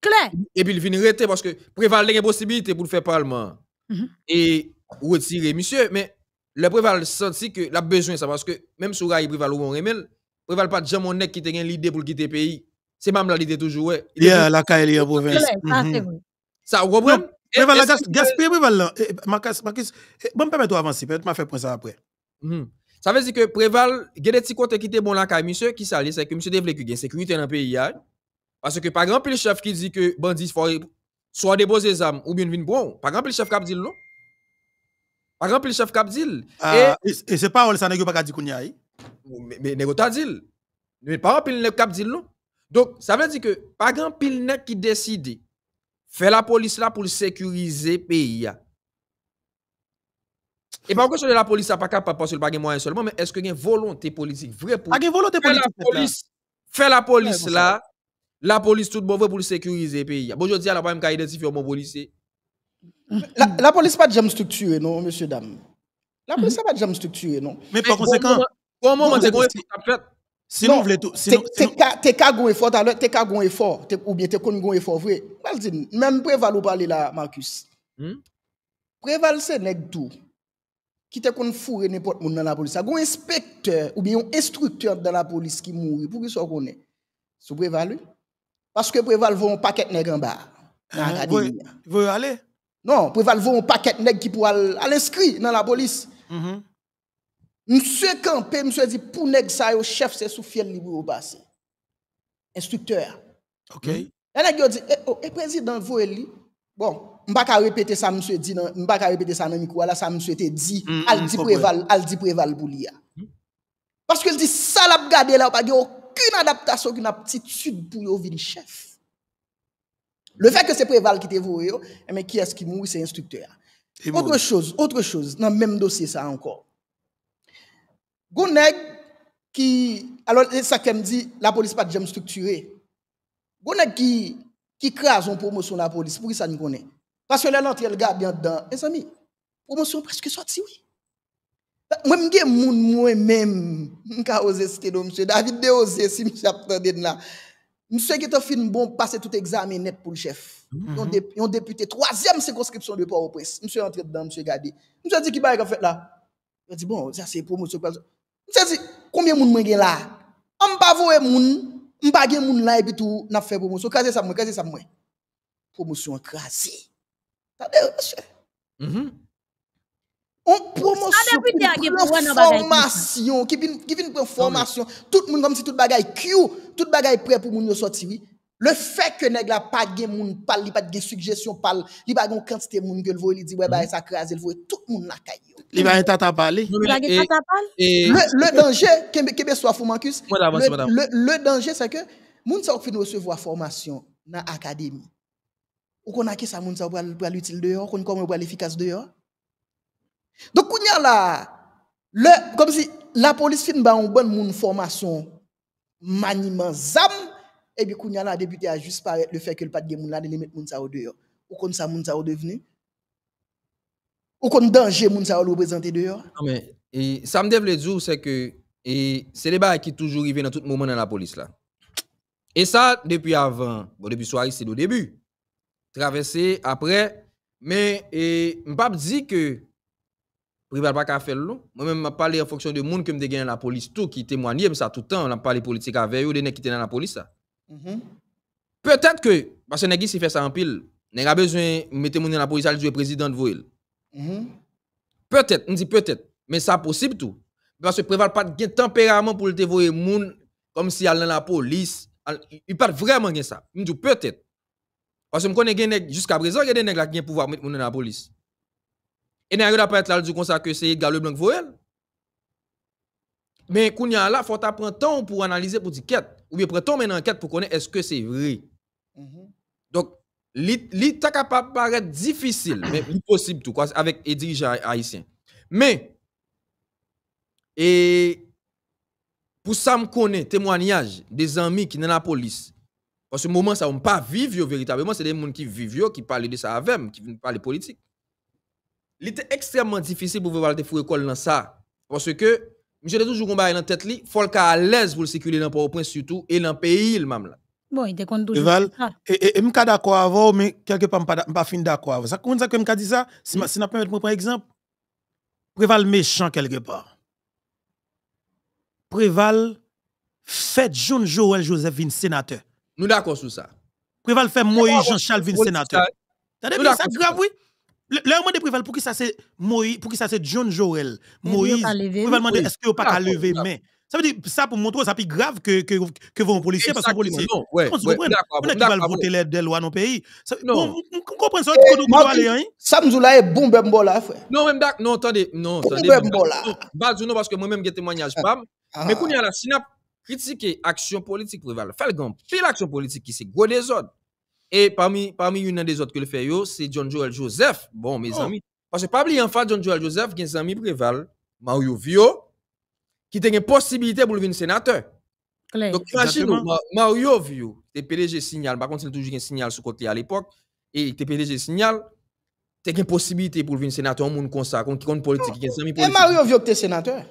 Claire. Et puis il vient rester parce que prévalent une possibilité pour le faire parlement. Mm Et ou retirer monsieur, mais le préval senti que l'a besoin ça parce que même sur rail préval ou mon remel, préval pas de mon neck qui te gagne l'idée pour quitter pays. C'est même l'idée toujours ouais. Yeah, la caille en province. Mm-hmm. Ça vous comprenez Préval gaspiller préval là. Eh, Marcus Marcus, eh, bon toi avancer, peut-être m'a fait prendre ça après. Mm-hmm. Ça veut dire que préval, il y a des petits côtés qui étaient bon la caille monsieur qui s'allie c'est que monsieur devait que gagne sécurité dans le pays hein. parce que pas grand le chef qui dit que bandit faut soit déposer les armes ou bien vin bon, pas grand le chef qui dit non. Par an pil chef kap dil. Ah, e se pa wè sa nèk yo pa ka di koun ya yi? Mè nèk wè ta dil. Mè par an pil nek kap dil nou. Donk, sa vè di ke, par an pil nek ki deside, fè la polis la pou li sekurize pe ya. E pa wè kon sou de la polis la pa kap pa pa sou le par gen mwen yon solman, mè eske gen volonté politik vre pou. A gen volonté politik fè la. Fè la polis la, la polis tout mwen vre pou li sekurize pe ya. Bonjou di a la pa yon ka identifi yon mwen polis se.
La, la police pas de structurée, non, monsieur, dame. La hmm. police pas de structurée, non. Mais par eh, conséquent, Sinon, moment, c'est quoi Si nous voulons tout. T'es qu'à gon effort, t'es qu'à gon effort, ou bien t'es qu'on gon effort, vrai. Même Préval ou parler là, Marcus. Hmm? Préval, c'est nèg tout. Qui t'es qu'on fourre n'importe monde dans la police. Un inspecteur ou bien un instructeur dans la police qui mourit, pour qu'il soit connu. C'est Préval, Parce que Préval vont un paquet n'est en bas. Ah, vous aller? Non, pour aller un paquet nèg qui pour aller l'inscrire dans la police. Mm -hmm. Monsieur Campé, monsieur dit, pour nèg ça, le chef, c'est sous fiel libre au passé. Instructeur. OK. Et hmm. nèg dit, eh, oh, eh, président, vous dit, Bon, on ne vais pas répéter ça, monsieur dit, je ne vais pas répéter ça dans micro, là, ça, monsieur était dit, hmm, al hmm, dit préval, al dit préval pour lui. Parce qu'il dit, ça, l'a regardé là, pas aucune adaptation, aucune aptitude pour venir chef. Le fait que c'est Préval qui t'est voué, eh, mais qui est-ce qui mourit, c'est instructeur. Autre chose, autre chose, dans le même dossier, ça encore. Gouneg qui, alors, ça qu'elle me dit, la police pas de structurée. structuré. qui, qui crase en promotion la police, pour ça nous connaît? Parce que là, l'entrée, le gars bien dedans. Mes amis, promotion presque sortie, oui. Moi, je suis moi-même, je suis osé citer, monsieur David, de osé, si monsieur attendait là. Monsieur qui film bon passer tout examen net pour le chef. Mm -hmm. Yon député troisième circonscription de Port-au-Prince. Monsieur entré dedans, monsieur gardé. Monsieur dit qui en fait là. Il dit bon, ça c'est pour monsieur. Monsieur dit combien moun mwen gen là On pas voir moun, on pas gen moun là et puis tout n'a fait promotion. Casé ça moi, kase ça moi. Promotion crasé. T'as monsieur. Mhm. On promosyon formation, qui vient qui vient pran formation, tout le monde comme si tout bagay Q tout bagay prêt pou moun yo sorti Le fait que la gen moun suggestions, li parlent, gen suggestion li moun ke ils li di wè ba le bah, mm-hmm. tout moun la Li va
tata Le danger,
que bien le danger c'est que moun sa wak fin recevoir formation dans Ou fait moun sa pour comment donc, il y a là, le, comme si la police fin ba une bonne formation maniement zam, et puis il y a là, député a juste par le fait que le pas de moun là, de les mettre moun sa au dehors. Ou comme ça moun sa au devenu? Ou comme danger moun sa le représenter dehors?
Non, mais, et, ça me devle dire, c'est que, et c'est les bails qui toujours arrivent dans tout moment dans la police là. Et ça, depuis avant, bon, depuis soirée, c'est le début. Traversé après, mais, et, m'pap dit que, prival pas qu'à faire l'eau. moi même m'a parlé en fonction de monde que me gagné la police tout qui mais ça tout le temps on a parlé politique avec eux les nèg qui étaient dans la police mhm. peut-être que parce que nèg on fait ça en pile nèg a besoin de mettre mon dans la police le président de vous mm peut-être on dit peut-être mais ça possible tout parce que prival pas de tempérament pour le dévoyer moun comme si elle dans la police il pas vraiment de ça Je dit peut-être parce que me connais jusqu'à présent il y a des nèg qui ont pouvoir mettre mon dans la police et a pas être là du comme que c'est égal blanc voyel. Mais il y a là, faut apprendre temps pour analyser pour dire quête ou bien prendre temps enquête pour connaître est-ce que c'est vrai. Mm-hmm. Donc, -hmm. Donc l'état capable paraître difficile mais impossible tout quoi avec les dirigeants haïtiens. Mais pour ça me connaît témoignage des amis qui dans la police parce que moment ça on pas vivre véritablement c'est des gens qui vivent qui parlent de ça avec qui parlent de politique. Il était extrêmement difficile pour vous de faire école dans ça. Parce que, monsieur, toujours combattu dans cette tête, il faut qu'il à l'aise pour le sécuriser dans Port-au-Prince surtout et dans le pays même. Là.
Bon, il était toujours. Val, ah. et je suis d'accord avec mais
quelque part, je ne suis pas
fin d'accord avec vous. Ça, comment ça que je dit ça Si je ne peux pas exemple, préval méchant quelque part. Préval fait John Joël Joseph vin sénateur. Nous d'accord sur ça. Préval fait Moïse Jean-Charles vin sénateur. T'as bien ça grave, oui? Leur de préval pour qui ça c'est Moïse, pour qui ça c'est John Joel, Moïse. Pour demander est-ce que pas qu'à ah, lever main. Ça veut dire ça pour montrer ça plus grave que que que vont policier parce que policier. Non, ouais. On qui va voter les des lois dans pays. Non. On comprend ça ça,
nous doit aller hein. Samzoula est bon ben bola frère.
Non même non attendez, non attendez. ben non parce que moi même j'ai témoignage ah, pas. Ah. Mais qu'on y a la synap critiquer action politique préval Faire grand pile action politique qui c'est gros désordre. Et parmi, parmi une des autres que le fait, c'est John Joel Joseph. Bon, mes oh. amis. Parce que pas oublier en fait John Joel Joseph, qui est un ami préval, Mario Vio, qui a une possibilité pour devenir sénateur.
Donc, imagine,
Mario Vio, t'es PDG signal, par contre, il a toujours un signal sur côté à l'époque, et t'es PDG signal, t'es une possibilité pour devenir sénateur, un monde comme ça, qui une politique, qui est un ami politique. Et Mario Vio, était sénateur.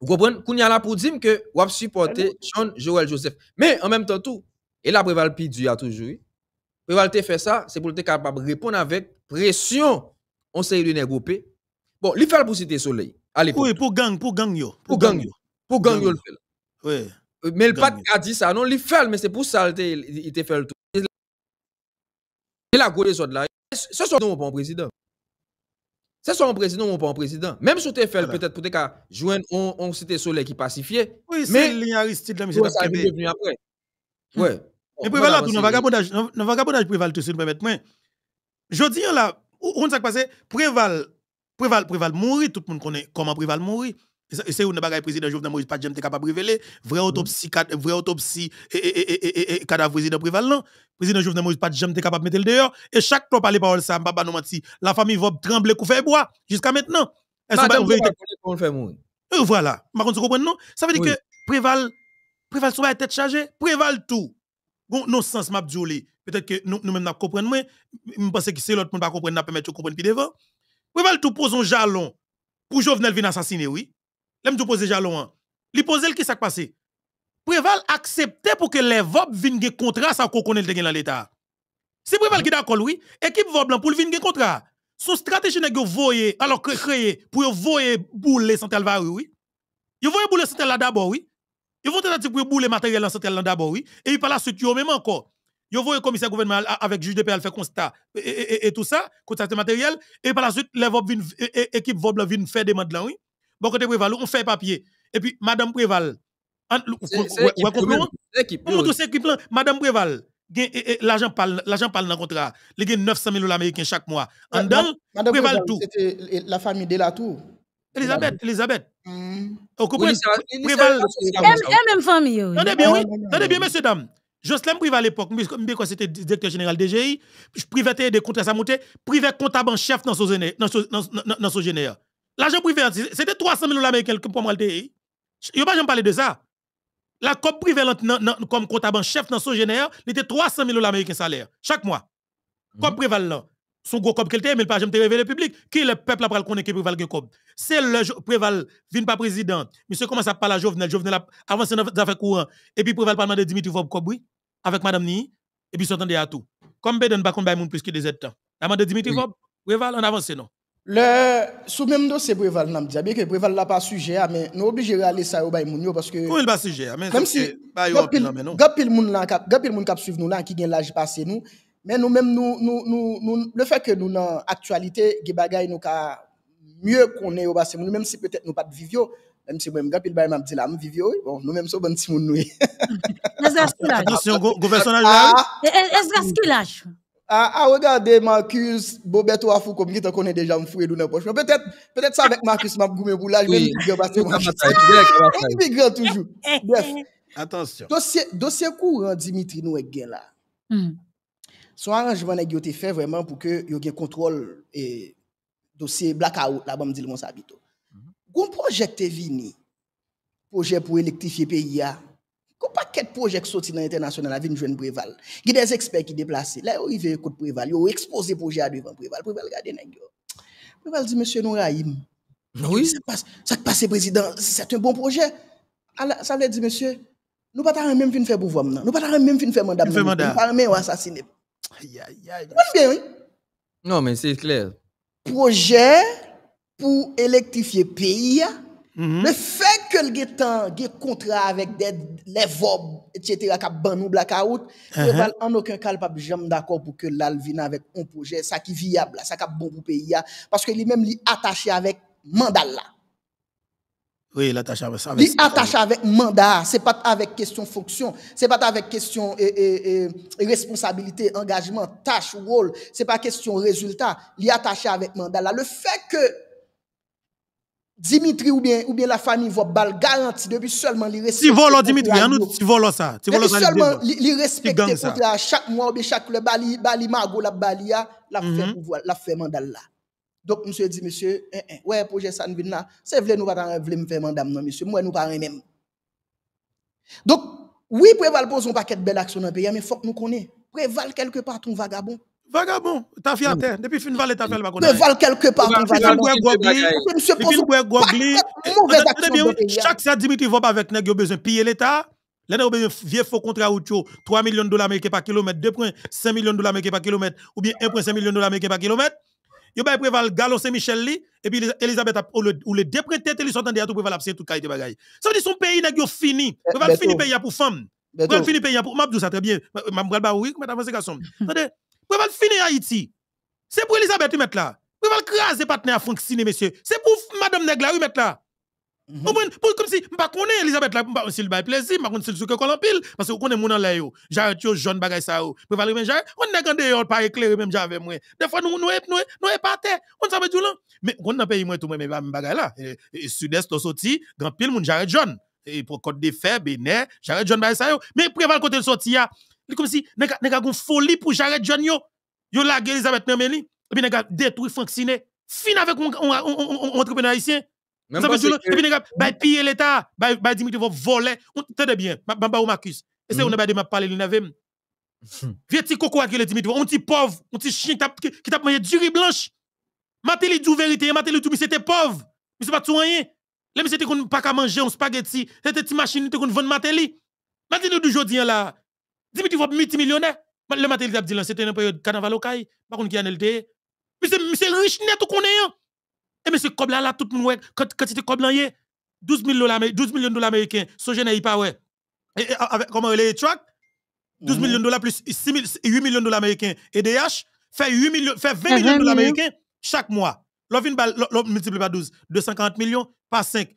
Vous comprenez? il y a là pour dire que vous supporté John Joel Joseph. Mais en même temps, tout, et là, préval Pidu a toujours. Préval te ça, c'est pour te capable de répondre avec pression. On sait de groupe. Bon, il fait pour citer soleil. Allez, oui, pour gang, pour gang yo. Pour gang yo. Pour gang yo le Oui. Euh, mais le pat a dit ça, non, il fait, mais c'est pour ça il te fait le tout. Et la gros les autres là, ce sont non bon président. Ce sont un président mon pas un président. Même si tu fait peut-être pour te joindre on, on cité soleil qui pacifié. Oui, c'est mais... Aristide la mission après.
Ouais. Et privé tout, dans vagabondage, Préval vagabondage tout, s'il vous permettez. Je dis là, on s'est passé, préval, préval, préval mourir, tout le monde connaît comment préval mourir. Et C'est où le président Jovenel Moïse, pas de capable de révéler. Vraie mm. autopsie, vraie autopsie, et cadavre président Préval non, Président Jovenel Moïse, pas de jamais capable de mettre le dehors. Et chaque fois, par parole, de ça, papa nous menti. La famille va trembler, couper bois, jusqu'à maintenant. Est-ce que
vous
Voilà. ma contre, vous comprenez, non? Ça veut dire que Préval, Préval la tête chargée, préval tout. Bon, non sens m'a peut-être que nous nous même n'a comprendre moins, je pense que c'est l'autre monde pas comprendre n'a permettre comprendre plus devant. Préval tout pose un jalon pour Jovenel venir assassiner oui. L'aime tout poser jalon. Hein. Li poser qui s'est passé. Préval accepter pour que les VOB viennent des contrat ça qu'on connaît dans l'état. C'est Préval qui d'accord oui, équipe VOB blanc pour venir des contrat. Son stratégie n'est que voyer alors créer pour voyer bouler Central Valley oui. Vous voyez bouler Central là d'abord oui. Ils vont tenter de bouler le matériel en là d'abord, oui. Et puis par la suite, ils même encore. Ils vont le commissaire gouvernement avec juge de paix, faire constat et, tout ça, constater matériel. Et par la suite, l'équipe VOB vient faire demande là, oui. Bon côté Préval, on fait papier. Et puis, Madame Préval, Madame Préval, l'argent parle dans le contrat. Il y a 900 000 dollars américains chaque mois. En Madame Préval, tout.
C'était la famille Delatour.
Elisabeth, Elisabeth. Oh, vous comprenez
même famille. Attendez bien, oui.
Attendez bien, messieurs, dames. Jocelyne Prival à l'époque, c'était directeur général DGI, privé était des contrats à monter, privé comptable en chef dans son dans L'argent privé, hein, c'était 300 millions américains pour moi Je ne vais pas parler de ça. La COP privé comme comptable en chef dans son génère, il était 300 millions d'Américains salaire chaque mois. Mm-hmm. COP privée Son gros COP qu'elle était, mais il ne pas jamais révéler public. Qui est le peuple à parler connaître qui est privé le COP? C'est le Préval, vient pas président. Monsieur commence à parler à Jovenel. Jovenel avance dans les affaires courantes. Et puis Préval parle de Dimitri Vobkobri avec Madame Ni. Et puis s'entendait à tout. Comme Biden, pas contre plus que des temps. Hein. La de Dimitri Vob, Préval, on avance, non?
Le sous même dossier Préval n'a bien que Préval n'a pas sujet hein, mais nous obligé de aller ça au parce que Oui, il pas sujet hein, mais comme si
gapil
moun là gapil moun cap suivre nous là qui gagne l'âge passé nous mais nous même nous nous nous le fait que nous dans actualité des nous mieux qu'on est, parce que nous même si peut-être nous pas de vivio même si moi-même, Gapil Baye m'a dit là, je vivio bon, nous même sont bon petit moun nous. Attention, gros ah.
là. Est-ce qu'il lâche?
Ah, ah, regardez Marcus, Boberto Afou, comme qui te connaît déjà, me fouille dans la poche. Peut-être, peut-être ça avec Marcus, m'a goumé pour l'âge, je big parce que toujours. Bref. Attention. Dossier, dossier courant, Dimitri, nous, est là. Hmm. Son arrangement, il a fait vraiment pour que y ait contrôle et dossier blackout, là, me dit le Monsabito. Mhm. Gon projet te vini, projet pour électrifier pays, Gon paquet projet sorti dans l'international, la vini jouen Préval. Il des experts qui déplacent, là, ils viennent contre Préval, yo exposé projet à devant Préval, Préval gade nèg yo. Préval dit, monsieur, nous raïm. Oui. Ça passe, ça passe, président, c'est un bon projet. Ah, ça veut dire, monsieur, nous pas t'arrêter même fin faire pouvoir, maintenant. Nous pas t'arrêter même fin faire mandat, nous pas même assassiner. Aïe, aïe, aïe. bien, oui.
Non, mais c'est clair
projet pour électrifier le pays, mhm. le fait que le temps un contrat avec des les VOB, etc., qui ban ou blackout, uh-huh. en aucun cas pas d'accord pour que l'Alvin avec un projet, ça qui viable, ça qui bon pour le pays, parce que lui-même, attaché avec Mandala.
Oui, l'attache avec attache
avec mandat, c'est pas avec question fonction, n'est pas avec question et, responsabilité, engagement, tâche, rôle, n'est pas question résultat, est attaché avec mandat. Là, le fait que Dimitri ou bien, ou bien la famille va balle garantie depuis seulement les respecter. Si Dimitri, si ça. Si ça, seulement les chaque mois ou bien chaque le bali, bali, margot, la balia, mhm. la fait mandat là. Donc, monsieur dit, monsieur, hein, hein, ouais, projet ça nous là, c'est vrai, nous pas voulons me faire madame, non, monsieur, moi, nous pas même. Donc, oui, Préval pose un paquet de belles actions dans le pays, mais il faut que nous connaissions. Préval quelque part ton vagabond. Vagabond, ta
terre depuis fin valet, ta pas ma Préval quelque part ton vagabond. Monsieur pose eh, hein. Chaque ça, Dimitri va avec nous, il a besoin de piller l'État. Là, on vieux faux contrat ou 3 millions de dollars américains par kilomètre, 2,5 millions de dollars américains par kilomètre, ou bien 1,5 million de dollars américains par kilomètre yo bay préval galon Saint-Michel li, et puis Elisabeth ou le, ou le déprêté, ils sont en derrière tout préval absent tout qualité bagay. Ça veut dire son pays n'a fini. Eh, préval fini pays pour femme. Préval fini pays pour dit ça très bien. M'abral ba oui, mais avancez garçon. Attendez, préval fini Haïti. C'est pour Elisabeth mettre là. Préval craser partenaire Franck Sine monsieur. C'est pour madame Negla mettre là. Mm -hmm. Comme si, je ne connais Elisabeth là, pas, si le bail plaisir, je ne connais si le sucre qu'on pile, parce que je connais mon en là, j'arrête yo, jeune bagaille ça, mais Valérie, mais j'arrête, on n'a gandé yo, pas éclairé même j'avais moi. Des fois, nous, nous, nous, nous, pas terre, on s'en met tout là. Mais, on n'a payé moi tout, mais bagaille là, sud-est, on sorti, grand pile, mon j'arrête jeune. Et pour côté des faits, Bénin, j'arrête jeune bagaille ça, mais préval côté sorti il comme si, n'a une folie pour j'arrête jeune yo, yo la Elisabeth Nameli, et puis n'a détruit Franck fin avec un entrepreneur haïtien. Même ça veut dire que les gars, bah, piller l'État, bah, bah Dimitri va voler. On t'entend bien, Bamba bah, ou Marcus. Et c'est hmm. on a pas de m'appeler parler n'avait. Hmm. Vieux petit coco avec le Dimitri, on petit pauvre, on petit chien qui t'a mangé du riz blanche. Matéli dit vérité, Matéli li mais c'était pauvre. Mais c'est pas tout rien. mais c'était qu'on pas qu'à manger un spaghetti, c'était une machine qu'on vend maté Matéli. Maté du jour là. Dimitri va multimillionnaire. Le Matéli dit c'était une période carnaval au caille, par contre qui en LD. Mais c'est riche net ou qu'on est. Hein. Et eh mais ce là, tout le monde, quand c'était cobla, 12 12 millions de dollars américains, ce jeune n'est pas, ouais. avec, comment il est, 12 millions de dollars plus 8 millions de dollars américains et DH, fait fait 20 millions de dollars américains chaque mois. L'offre multiplie par 12, 240 millions par 5.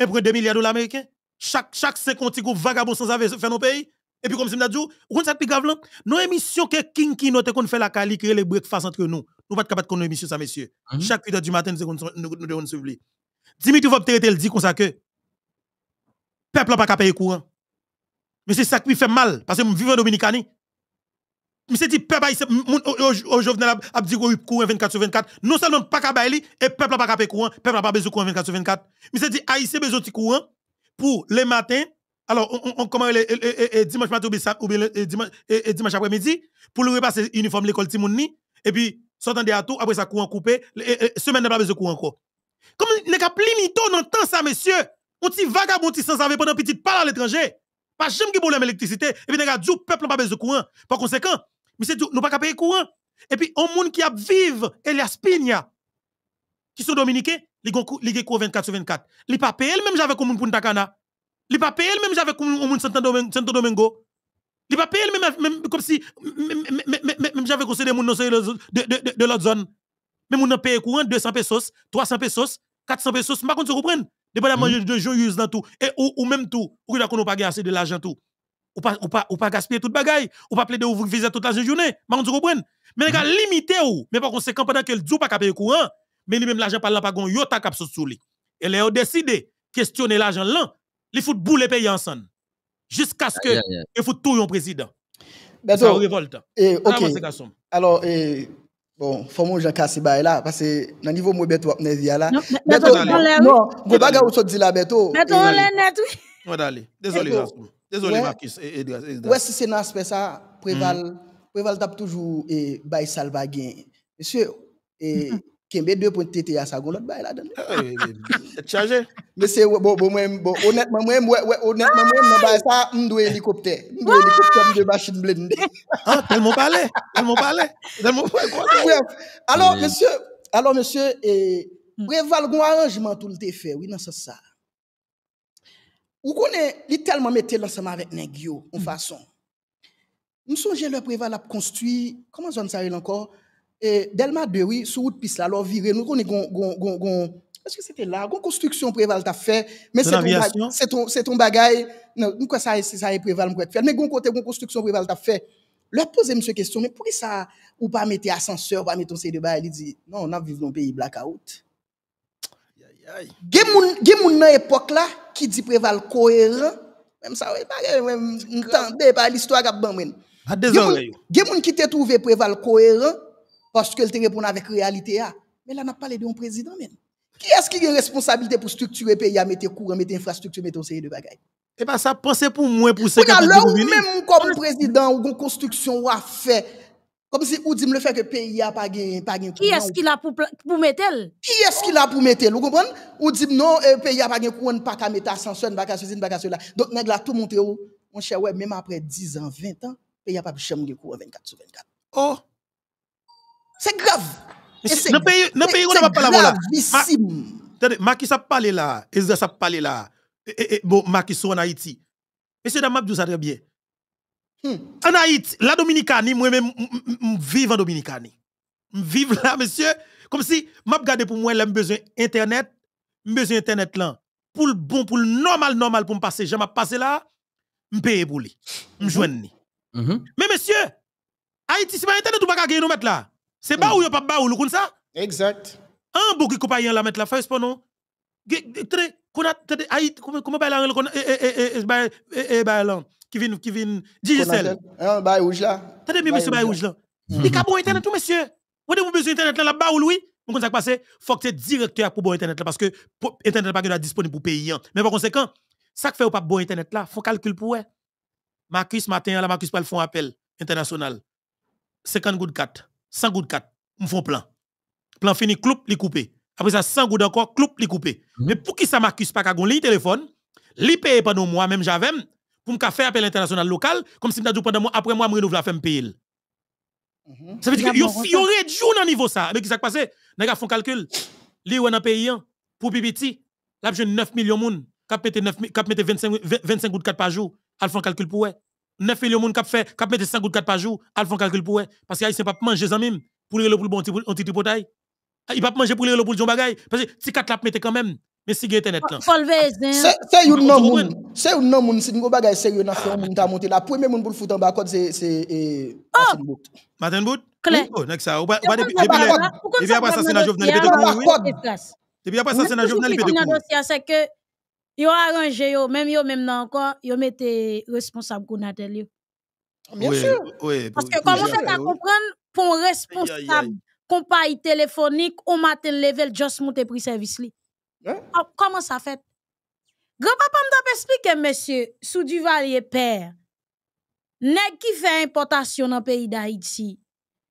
Et pour 2 milliards de dollars américains, chaque, chaque 50 groupes vagabonds sans avoir fait nos pays. Et puis comme si nous dit, vous savez, c'est plus là. Nos émissions que King Kino qu'on fait la qualité, les breakfast entre nous. Nous pas capable de connaître monsieur ça, monsieur. Hein? Chaque 8 du matin, nous, nous devons suivre Vopter Dimitri le dit comme ça que peuple n'a pas payé courant. Mais c'est ça qui fait mal, parce que je vivons en Dominicanie. Mais c'est dit, peuple haïtien, au jovenel, a dit qu'on courant 24 sur 24. Non seulement pas capable bailler, et peuple n'a pas capable le courant, peuple n'a pas besoin de courant 24 sur 24. Mais c'est dit, haïtien besoin de courant pour le matin, alors, on, commence dimanche matin ou, bien dimanche, après-midi pour le repasser uniforme l'école Timouni. Et puis, à tout, après ça, courant coupé, eh, eh, semaine n'a pas besoin de courant encore. Comme n'est qu'à plimito dans temps ça, monsieur, on dit vagabond, sans avec pendant petit pas à l'étranger. Pas jamais qui problème électricité et puis n'est du peuple n'a pas besoin de courant. Par conséquent, monsieur, nous pas qu'à payer courant. Et puis, on monde qui a vivre, Elias Pigna, qui sont dominicains, ils ont 24 sur 24. Ils pas payé même j'avais comme pour Cana. Ils pas payé même j'avais comme monde Santo Domingo. Il pas payer même, comme si même j'avais conseillé les gens de, l'autre zone. Mais on a payé courant 200 pesos, 300 pesos, 400 pesos, je ne comprends pas. Dépendamment de pas use hmm. dans tout. Et ou, même tout, ou il a pas assez de l'argent tout. Ou pas, ou pas, ou pas gaspiller toute bagaille, ou pas plaider ou viser toute la journée. Je ne comprends pas. Mais il a hmm. limité ou, mais par conséquent, pendant que le jour pas payer courant, mais lui-même l'argent par là, pas gon, yota cap sous lui. Et là, on décidé, questionner l'argent là, il faut bouler payer ensemble jusqu'à ce que yeah, yeah. il faut tout un président.
Ben ça révolte. Et, ok. Alors, et, bon, faut moi j'en casse là, parce que le niveau de Beto, on là. Non, Beto, ben non, vous pas vous dit là, Beto. Beto, on est net,
oui. On va désolé Désolé, Désolé, Marcus. Ouais, si
c'est un aspect ça, Préval, mhm. Préval tape toujours et bail salva gain. Monsieur, et. Mhm. Kembe 2.TTA, ça a l'autre bail là-dedans.
Eh, eh,
eh, chargé. Mais c'est, bon, bon, bon, honnêtement, moi, moi honnêtement, moi, je ça, je dois hélicoptère. Je dois hélicoptère, je machine blindée. Ah, tellement parlé, tellement parlé, tellement parlé. Ah, alors, monsieur, alors, monsieur, et hmm. préval un arrangement tout le fait, oui, dans c'est ça. Ou connaît, il tellement mettait l'ensemble avec Negio, en hmm. façon. Nous songeons le préval à construire, comment on s'arrête encore? Et Delma 2, oui, sur route piste là, alors viré, nous connaissons est-ce que c'était là Gon construction préval t'a fait, mais c'est ton c'est ton c'est ton Non, quoi ça c'est ça est préval m'quoi faire. Mais gon côté gon construction préval t'a fait. Leur poser monsieur question, mais pourquoi ça ou pas mettre ascenseur, pas mettre ces de bail, il dit non, on a vécu dans pays blackout. Aïe aïe. Gen moun nan époque là qui dit préval cohérent, même ça ouais pas même entendez pas l'histoire qu'a ban mwen. Gen qui t'est trouvé préval cohérent parce qu'elle te répond avec réalité. Ah. Mais là, on a parlé d'un président même. Qui est-ce qui a une responsabilité pour structurer le pays, à mettre cours, mettre infrastructure, mettre une série de bagages Eh pas ça, pensez pour moi, pour ce que vous même comme président, ou une construction, ou a fait, comme si vous dites le fait que le pays n'a pas gagné. Qui est-ce qu'il a pour, pour mettre Qui est-ce qu'il a pour mettre Vous comprenez Ou dit non, le euh, pays n'a pas gagné courant, pas qu'à mettre ascenseur, pas qu'à ceci, pas qu'à cela. Donc, nous avons tout monté, mon cher, ouais, même après 10 ans, 20 ans, le pays n'a pas pu le courant 24 sur 24. Oh! C'est grave. C'est grave. gravissime.
Attendez, Maki ça s'appelle là, Ezra ça parle là. Et, bon, Maki sont en Haïti. Monsieur dit ça très bien. Hmm. En Haïti, la Dominicanie, moi-même, vive en Dominicanie. Vive là, monsieur. Comme si, m'a gardé pour moi, j'ai besoin Internet, besoin d'Internet là. Pour le bon, pour le normal, normal, pour me passer, je m'a passé là, me paye pour lui. Me mm-hmm. mm-hmm. Mais monsieur, Haïti, c'est pas Internet ou pas gagner nous mettre là. C'est pas ou il pas ou ça Exact. Un beaucoup de compagnons la mettre la face pour nous. Comment comment eh, eh, eh, eh la qui vient qui vient Digicel. eh rouge là. des monsieur bah rouge là. Il a bon internet tout monsieur. Vous avez besoin internet là bas ou oui Vous faut que c'est directeur pour bon internet là parce que internet pas disponible pour payer. Hein. Mais par conséquent, ça que fait pas bon internet là, faut calcul pour Marcus matin là Marcus pas le font appel international. good 4. 100 gouttes 4. On fait plan. Plan fini, cloup, li coupé. Après ça, 100 gouttes encore, cloup, li coupé. Mhm. Mais pour qui ça m'accuse pas qu'on li téléphone, li paye pendant moi, même j'avais, pour me faire appel international local, comme si je pendant moi, après moi, je renouvelle la femme payer.
Mhm. Ça veut dire que y aurait
jour dans niveau ça. Mais qui s'est passé? N'a font calcul. Li ou en pays, pour Pipiti, là, jeune 9 millions de monde, mette 25 gouttes 4 par jour. Al font calcul pour eux. 9 millions de monde qui fait, 5 gouttes 4 par jour, ils font calcul pour eux. Parce qu'ils ne pas manger sans même pour le Ils pas manger pour le pour Parce que si 4 la mettent quand même. Mais si internet là. C'est une
C'est Si nous la première moun pour le en bas c'est c'est
ça. après
C'est que Yo arrangé yo, même yo même nan encore, yo mettez responsable Konatel yo. Oh, bien sûr.
Parce que comment ça à comprendre
pour responsable compagnie téléphonique au matin level just monter prix service li. Ah, comment ça fait Grand-papa m'a expliqué monsieur sous Duvalier père. Nèg qui fait importation dans pays d'Haïti.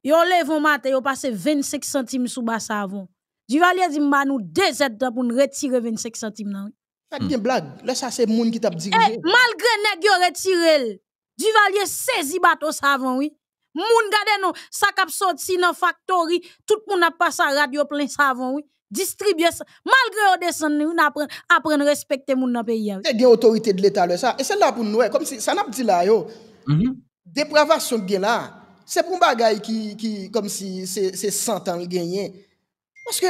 Yo levon matin, yo passe 25 centimes sous bas savon. Duvalier dit m'a nous deux aides pour nous retirer 25 centimes qui blague. Là, ça, c'est moun qui t'a dirigé. Eh, malgré nèg yo retiré, Duvalier saisi bateau savon, oui. Moun gade non, ça kap sorti dans factory, tout monde a passé radio plein savon, oui. Distribuer ça. Malgré au descend, nous
à apprendre respecter moun dans pays. Oui. Et des autorités de l'État là ça. Et c'est là pour nous, comme si ça n'a pas dit là yo. Mm-hmm. Dépravation bien là. C'est pour un bagay qui qui comme si c'est 100 ans gagné. Parce que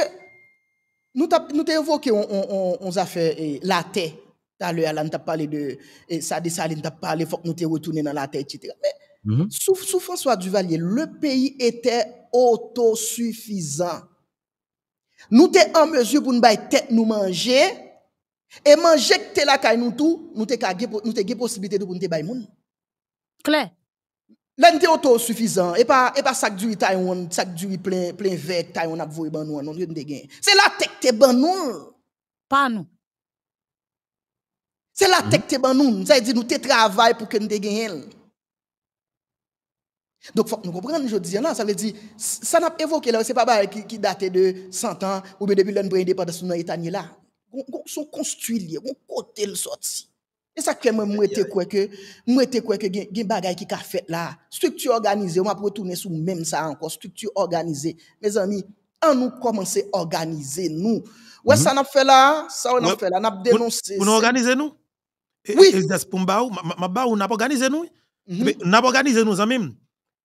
nous avons évoqué on, on, on, on a fait eh, la terre. Tout à l'heure, on a parlé de eh, ça, de ça, on parlé, il faut que nous te retourner dans la terre, etc. Mais mm-hmm. sous, sous, François Duvalier, le pays était autosuffisant. Nous étions en mesure pour nous tête nous manger. Et manger que la caille nous tout, nous nous la possibilité de nous monde. Claire. L'année autosuffisant et pas et pas sac du Taïwan, sac du plein plein vert taille on a voué ban nous non de gain. C'est la tek te ban nous. Pas nous. C'est la hmm. tek te ban nous, ça dit nous te travail pour que nous te gain. Donc faut nous comprendre je dis là, ça veut dire ça n'a évoqué là, c'est pas bail qui, qui datait de 100 ans ou bien depuis l'indépendance nous état là. On construit, on côté le sorti. Et ça que même m'étais quoi que, m'étais quoi que, gien bagaille qui ki ka là, structure organisée, on mwen apre toune sou même ça encore, structure organisée, mes amis, on nous komanse organize nou. Mhm. ça mm Ça, on là, on la, fait on a fe nous nap nous nous Oui. Et pour pou mba ou, mba ou pas organisé
nous Mm n'a pas organisé nous amis,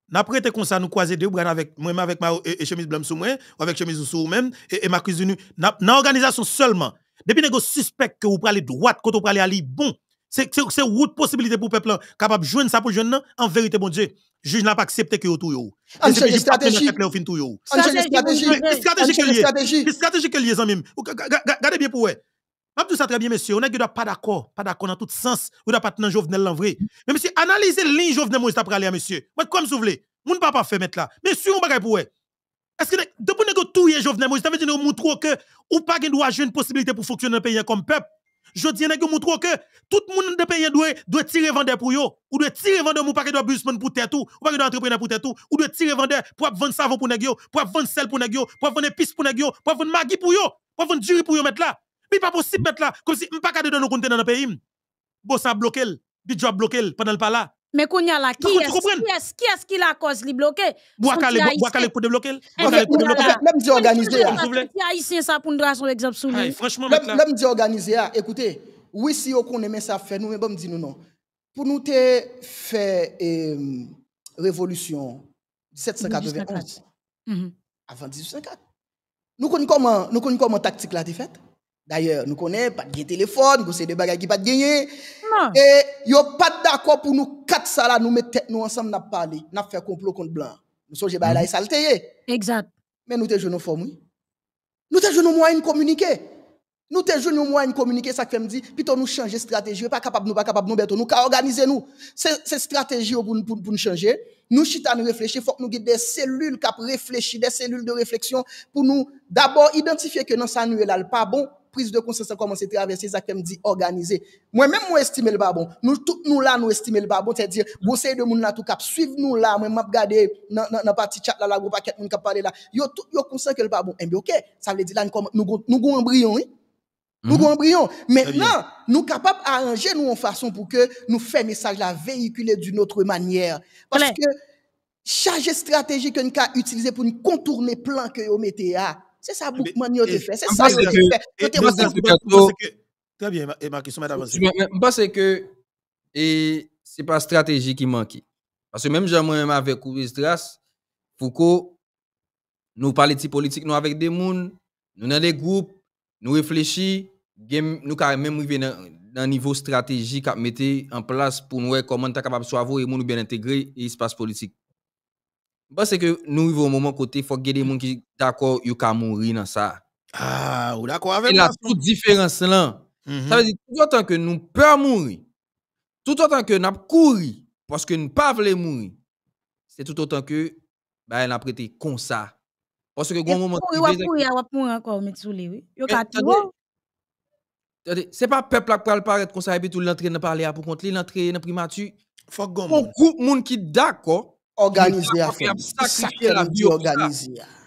N'a prêté comme ça, nous croiser deux bras avec moi avec ma chemise blanche sur moi, ou avec chemise sous même, et, ma cuisine. n'a l'organisation seulement. Depuis que vous suspect que vous prenez droite, quand vous parlez à bon c'est route possibilité pour peuple capable de jouer ça pour jeune en vérité, mon Dieu. Juge n'a pas accepté que tout yo. C'est une stratégie. stratégie. stratégie que lié, même. Regardez bien pour eux. Je ça très bien, monsieur. On n'est pas d'accord. Pas d'accord dans tout sens. On n'a pas de Jovenel vrai Mais monsieur, analysez le ligne Jovenel Moïse après aller, monsieur. Moi, comme vous voulez. Mon papa fait mettre là. Monsieur, on bagaille pour eux. Est-ce que depuis que tout est Jovenel Moïse, ça veut dire que vous montrez que ou pas qu'il doit une possibilité pour fonctionner dans pays comme peuple. Je dis à montre que tout le monde de pays doit doit tirer vendeur pour yo ou doit tirer vendeur pour pas de businessman pour tête ou pas que d'entrepreneur entrepreneur pour tête ou doit tirer vendeur pour vendre savon pour nèg pour vendre sel pour nèg pour vendre épices pour nèg pour vendre magie pour yo pour vendre juri pour yo mettre là mais pas possible mettre là comme si on pas capable de nous compter dans le pays. Bon ça bloqué, dit job bloqué pendant le pas là.
Mais qu'on y a là, qui est-ce qui est-ce qui la cause li bloqué Boakale
pour débloquer eh, Boakale pour débloquer Même dit organiser. Hein.
ça pour nous donner son exemple sur lui. Franchement dit organiser, hein, écoutez, oui si on connaît mais ça fait nous mais bon dit nous non. Pour nous te faire euh, révolution 1791 mhm. avant 1804. Nous connaissons comment nous connaissons comment tactique là défaite D'ailleurs, nous connaissons pas de téléphone, c'est des bagages qui pas de gagner. Et yo pas d'accord pour nous quatre ça nous mettons nous ensemble n'a parler, n'a fait complot contre blanc. Nous sommes pas mhm. là saleté. Exact. Mais nous te nous forme. Nous te nous moyen communiquer. Nous te nous moyen communiquer ça que me dit plutôt nous changer stratégie, pas capable nous pas capable nous bête, nous ca organiser nous. C'est stratégie oh, pour nous pour nous changer. Nous chita nous réfléchir, faut que nous guider des cellules qui réfléchir, des cellules de réflexion pour nous d'abord identifier que non ça nous est là pas bon prise de conscience comment commencé à traverser ça qui me dit organiser. Moi-même, moi estime le pas bon. Nous tous nous là, nous estimons le pas bon. C'est-à-dire, vous savez de moun là tout cap, suivre nous là, moi m'a regardé dans la partie chat là, là, gros paquet moun cap parler là. Yo tout yo conscient que le pas bon. Eh bien OK, ça veut dire là nous nous nous embryon, Nous mm Maintenant, nous capables d'arranger nous en façon pour que nous fassions message la véhiculer d'une autre manière. Parce que charge que nous avons utilisé pour nous contourner plan que nous mettez à. Ah. C'est ça, Boukman, yo te eh, fait. C'est ça, yo fait.
Eh, Très bien, et ma question, madame. Je pense que n'est eh, pas stratégie qui manque. Parce que même moi-même avec Dras, Foucault, nous parlons de politique nous avec des gens, nous dans des groupes, nous réfléchissons, nous carrément même arrivé dans un niveau stratégique à mettre en place pour nous comment nous sommes capables de sauver et nous bien intégrer l'espace politique. Bah, c'est que nous arrivons au moment côté, il faut que des gens qui d'accord, ils peuvent mourir dans ça. Ah, ou d'accord avec ça. toute différence là. Mm Ça veut dire tout autant que nous peur mourir, tout autant que nous couru parce que nous pas voulons mourir, c'est tout autant que bah, nous prêté comme ça. Parce que bon moment. Oui, oui,
encore, mais eh,
hein. C'est pas peuple qui parle paraître comme ça et puis tout l'entrée dans parler pour contre l'entrée dans primature. Faut que groupe monde qui d'accord organiser à faire. Sacrifier la vie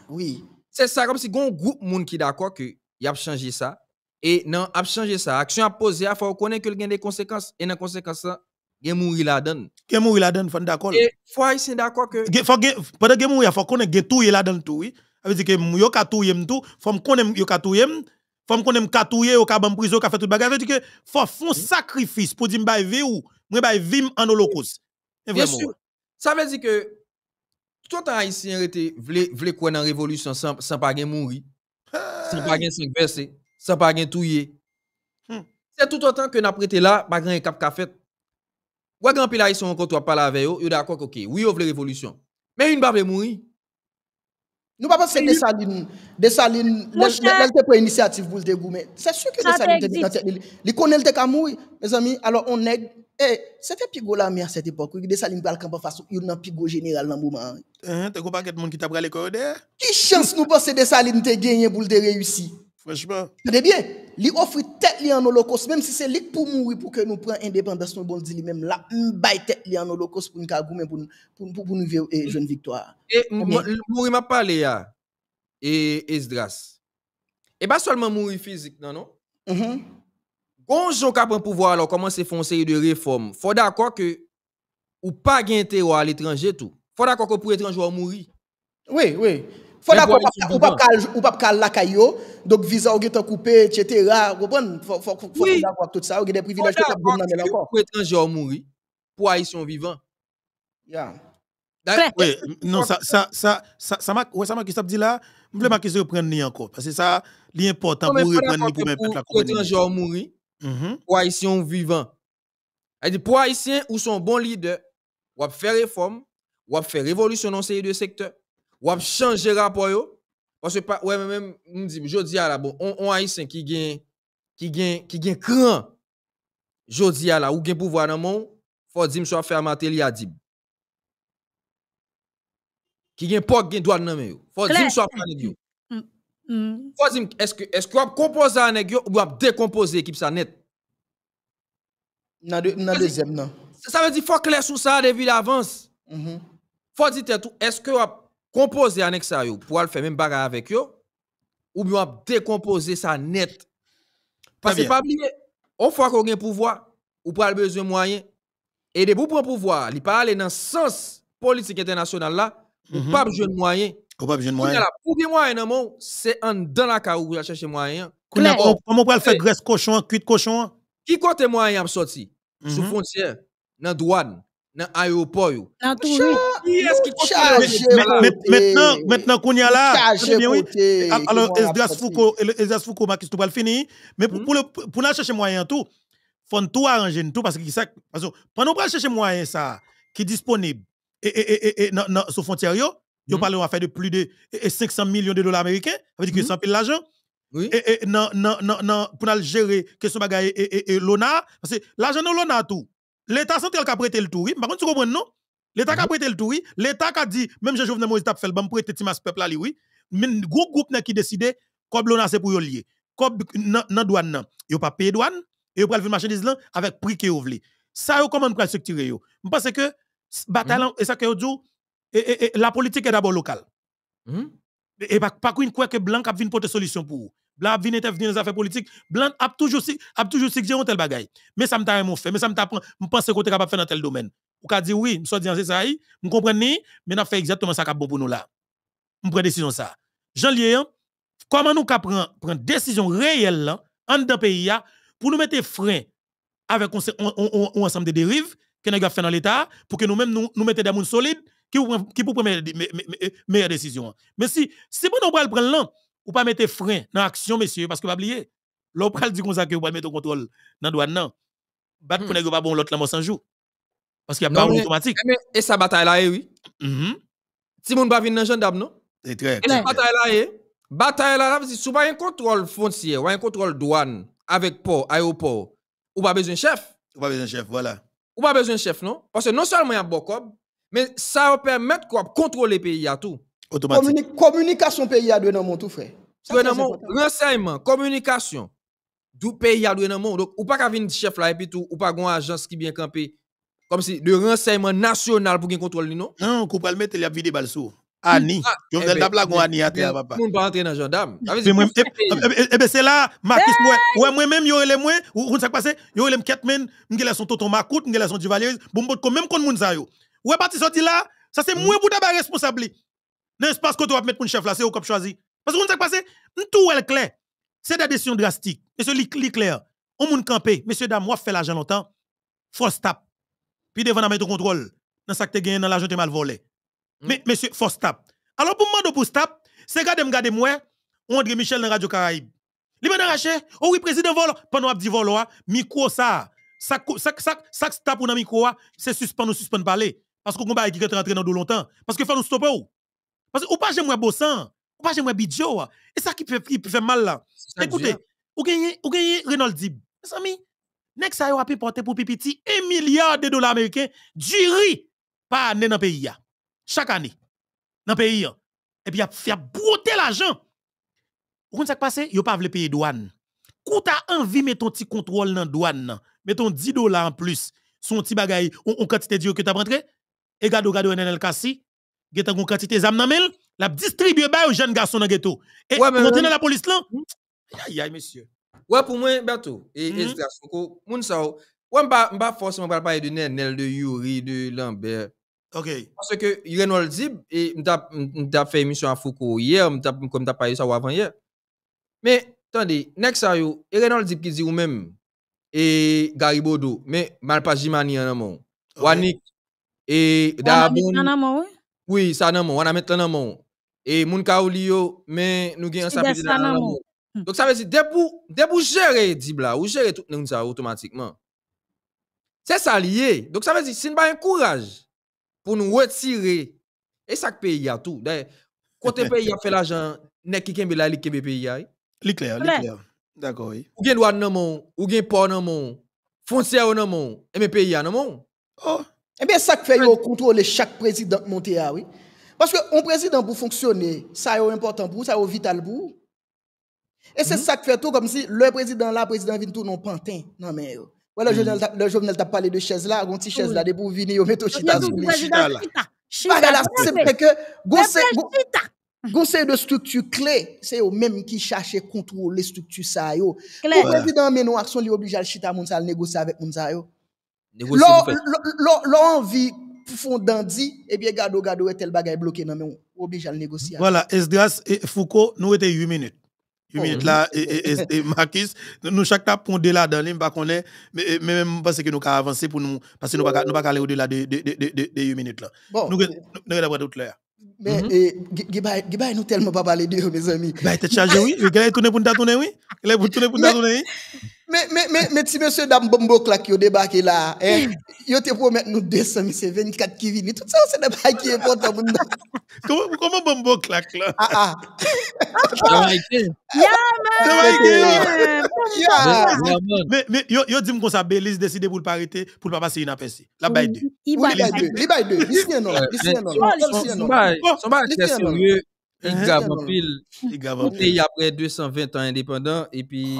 Oui. C'est ça comme si un groupe monde qui d'accord que il a changé ça et non a changé ça. Action a poser. à faut connaître que y gain des conséquences et dans conséquence ça il la donne.
Il mourir la donne, faut d'accord. Et
faut ici d'accord que
faut pendant que mourir faut connaître que tout la donne tout oui. Avec veut dire que yo ka touye m tout, faut me connaître yo ka faut me connaître ka touye ou ka prison ka fait tout bagage. Avec veut dire que faut font mm. sacrifice pour dire m'baye ou moi baye en holocauste.
Bien sûr.
Ça veut dire que tout an haïtien rete vle, vle dans la révolution sans, sans pas gagner mourir, sans pas gagner 5 versé, sans pas gagner touye. Hmm. C'est tout autant que n'a prêté là, pas grand cap ka fait. Ou grand pile haïtien encore toi parler avec eux, yo d'accord OK, oui, yo vle révolution. Mais une pas vle mourir.
Nous ne pas penser que Dessalines, elle te prend initiative pour le dégoûter. C'est sûr que des salines, dans Il connaît le mes amis. Alors on est eh c'était pigot la à cette époque. Dessalines le camp face il un pigot général dans moment.
Hein, t'as pas que monde qui t'a pris l'école eh?
Qui chance nous penser salines te gagné pour te réussir Frèchman. Tade bie, li ofri tek li an holokos, menm si se lik pou moui pou ke nou pran indépandasyon bon di li menm la, m bay tek li an holokos pou nou kagoumen, pou pou nou ve yon victoire.
E, moui
ma pale ya, e, es dras. E ba solman moui fizik nanon? Mm-hmm. Konjou ka pou m pouvo alo, koman se fon se yon de reform, fò da kwa ke, ou pa gen tewa al etranje tou, fò da kwa ke pou etranjwa moui. Oui, oui. Faut d'accord,
ou pas cal la caillou, donc visa ou est coupé, etc. Vous comprenez?
Faut d'accord tout ça, ou des privilèges que vous avez encore. Pour étranger ou mourir, pour haïtien vivant. Yeah. Oui, eh, eh, non, ça, ça, ça, ça, ça, m'a, ouais, ça m'a qui dit là, je voulais marquer ce reprendre ni encore, parce que ça, l'important pour reprendre pour même la compagnie. étranger mourir, mm-hmm. pour haïtien vivant. Elle pour haïtien ou son bon leader, ou faire réforme, ou faire révolution dans ces deux secteurs ou ap chanje rapport yo, parce que, ouais, même, me dit, jodi dis la bon, on, on haïtien qui gagne, qui gagne, qui gagne cran, jodi dis la, ou gagne pouvoir dans mon, faut dire, soit faire mater li Qui gagne pas, gagne droit dans yo. Faut dire, soit faire nèg yo. Mm, mm, mm. Faut dire, est-ce que, est-ce que vous compose à nèg ou vous décomposer équipe ça net? Dans dans deuxième, non. Ça veut dire, faut clair sur ça depuis l'avance. Mm-hmm. Faut dire, est-ce que composer avec ça pour aller faire même bagarre avec eux ou bien décomposer ça net parce que pas oublier on fois qu'on un pouvoir ou pas le besoin moyens. et de pour prendre pouvoir il parle dans dans sens politique international là ou mm pas besoin de moyen ou pas besoin de moyen pour bien moyen dans monde c'est en dans la où pour chercher moyen comment pour faire graisse cochon cuit cochon qui côté moyen sorti sous frontière dans douane dans l'aéroport.
Maintenant,
maintenant qu'on y a
là, ah, alors Esdras Foucault,
Esdras Foucault, Marcus le fini, mais pour hmm? pour nous chercher moyen tout, faut tout arranger tout parce que ça parce que pour nous chercher moyen ça qui est disponible et et et et sur frontière yo, yo hmm? parle on faire de plus de 500 millions de dollars américains, ça veut dire que sans hmm? pile l'argent. Oui. Et, non, non, non, non, pour nous gérer question bagaille et, et, et l'ONA, parce que l'argent de l'ONA tout l'État central a prêté le tourisme, par contre, tu comprends, non? L'État a mhm. prêté le tourisme, l'État a dit, même si de Moïse Tapfel, fait le bon prêter Timas peuple là, oui, mais gros groupe qui décidé, comme l'on a c'est pour yon lié, comme la douane nan, pas payé douane, et ont pas le marchandise là avec prix qui yon Ça yon comment pral structurer yo? Je pense que, bataille, mhm. et ça que je dis la politique est d'abord locale. Mhm. Et pas qu'une quoi que Blanc a vu une solution pour vous. Blan vient intervenir les affaires politiques. Blan a toujours a toujours suggéré un tel bagaille. Mais ça me t'a rien fait, mais ça me t'a je pense qu'on est capable de faire dans tel domaine. Ou ka dire oui, me soit dit c'est ça, me ni, mais on fait exactement ça qui est bon pour nous là. On prend décision ça. Jean Lien, comment nous prendre prendre décision réelle là hein, en dans pays hein, pour nous mettre frein avec un ensemble de dérives que nous fait dans l'état pour que nous-mêmes nous nous mettions des gens solides qui qui pour prendre meilleure décision. Hein. Mais si si bon on va le prendre là ou pas mettre frein dans l'action, messieurs, parce que pas oublier. L'on dit du comme ça que vous pas mettre au contrôle dans douane, non. Bat hmm. pour mm. pas bon l'autre la sans jour. Parce qu'il y a pas
automatique. Eh, et sa bataille là, eh, oui. Mm-hmm. Si vous pas venir dans gendarme, non? C'est très Et bataille là, eh, Bataille là, si vous pas un contrôle foncier, ou un contrôle douane, avec port, aéroport, ou pas besoin de chef. Ou pas besoin de chef, voilà. Ou pas besoin de chef, non? Parce que non seulement il y a beaucoup, mais ça permettre de contrôler le pays à tout. Automatique. communication
pays à deux dans mon tout frère.
Renseignement, communication. D'où pays à deux dans mon. Donc, ou pas qu'à chef là et puis tout, ou pas une agence qui bien campé. Comme si de renseignement national pour qu'il contrôle non? Non, qu'on peut le mettre, il y a vidé balso. sous. Ah, Annie. Eh je vais la blague Annie à terre, eh, papa. Nous pas entrer dans le gendarme.
Eh, eh bien, c'est là, Marcus, ouais, moi-même, yo les ou vous s'est passé, yo les Ketman, m'gèle son tonton Makout, les son Duvalier, bon, bon, comme même, qu'on moun sa yo. Ouais, parti sorti là, ça c'est hmm. moi, pour d'abord responsable pas parce que tu vas mettre pour chef là, c'est au cop choisi. Parce que on pas, passé, tout est clair. C'est des décisions drastiques. Et c'est clair. On moun camper, messieurs dames, moi fait l'argent longtemps. Force tap. Puis devant mettre contrôle. Dans ça que tu gagné dans l'argent mal volé. Mm. Mais monsieur, force tap. Alors pour moi pour tap, c'est garder garder moi André Michel dans Radio Caraïbe. Il m'a arraché, oh oui président vol, pendant a dit vol micro ça. Ça ça ça ça tap le micro hein, c'est suspend ou suspend parler parce qu'on va qui rentrer dans longtemps parce que faut nous stopper parce que ou pas beau Bossan, ou pas j'aimerais Bidjo. Et ça qui peut, faire mal là. Écoutez, ou gagnez ou Vous Renault Dib. Mes amis, nek ça a porter pour pipiti 1 milliard de dollars américains du riz par année dans le pays Chaque année dans le pays Et puis il a brouter l'argent. Vous savez ce qui Vous n'avez pas voulu payer douane. Quand tu as envie de mettre un petit contrôle dans la douane, mettons 10 dollars en plus, son petit ou quand quantité de que tu as rentré, et gado gado le Kassi, geta une quantité zam nan mel, la distribue ba aux jeunes
garçons dans ghetto. Et ouais, monter la police là. Hmm? Aïe aïe monsieur. Ouais pour moi Berto et mm -hmm. Ezra Soko, moun sa ouais m'pa m'pa forcément pas parler de Nenel de Yuri de Lambert. OK. Parce que Renol Zib, et m'ta m'ta fait émission à Foucault hier, m'ta comme t'as parlé ça avant hier. Mais attendez, next ça yo, qui dit ou même et Garibodo, mais mal pas Jimani en amont. Okay. Wanik et oui. Oui, ça n'a pas. on a maintenant non moun. E mon ka ou li yo, nous nou gen an sa Donc ça veut dire, que vous gérer Dibla, ou gérer tout le ça automatiquement. C'est ça lié. Donc ça veut dire, si nous pas un courage pour nous retirer, et ça que pays a tout. Côté pays a fait l'argent, n'est qui pas la, li qui pays a. Li clair, li clair. D'accord, oui. Ou gen loi nan mon, ou gen port nan mon, foncière nan mon, et mes pays a nan mon. Oh. Eh bien, ça
fait contrôler chaque président monté à, ah oui. Parce que un président pour fonctionner, ça est important pour ça est vital pour Et c'est mm-hmm. ça qui fait tout comme si le président là, le président vient tout non pantin. Non mais voilà, mm -hmm. le journal t'a parlé de chaises là, de petite chaise là, des pour venir, au que chita sous les chita là. c'est que Gonse de structure clé, c'est eux même qui cherchent à contrôler structure ça yo. Le président mais non action, il obligé à chita négocier avec mounsa yo. L'envie fondandi, et eh bien, gado, gado, et tel bagay bloqué, non, mais obligé à le négocier. Voilà,
Esdras et Foucault, nous étions 8 minutes. 8 minutes là, et, et Marquis, nous chaque tape pondé là dans l'île, qu'on est, mais même parce que nous avons avancé pour nous, parce que nous n'avons pas aller au-delà de 8 minutes là. Bon. Nous avons d'autres là.
Mais, mhm. eh, Gibaye, nous tellement pas parler de mes amis. Bah, t'es chargé, oui. Il est tourné pour nous tourner, oui. elle est tourner pour nous tourner, oui. Mais, mais, mais, mais si monsieur Dame Bombokla qui a débarqué là, eh, hein, il te promet nous 200 000, c'est 24 qui viennent. Tout ça, c'est des qui est important pour Comment là Ah ah.
mais, yo, ça, pour le pour pas passer La Il 2. Il
Il Il Il après 220 ans indépendant et puis.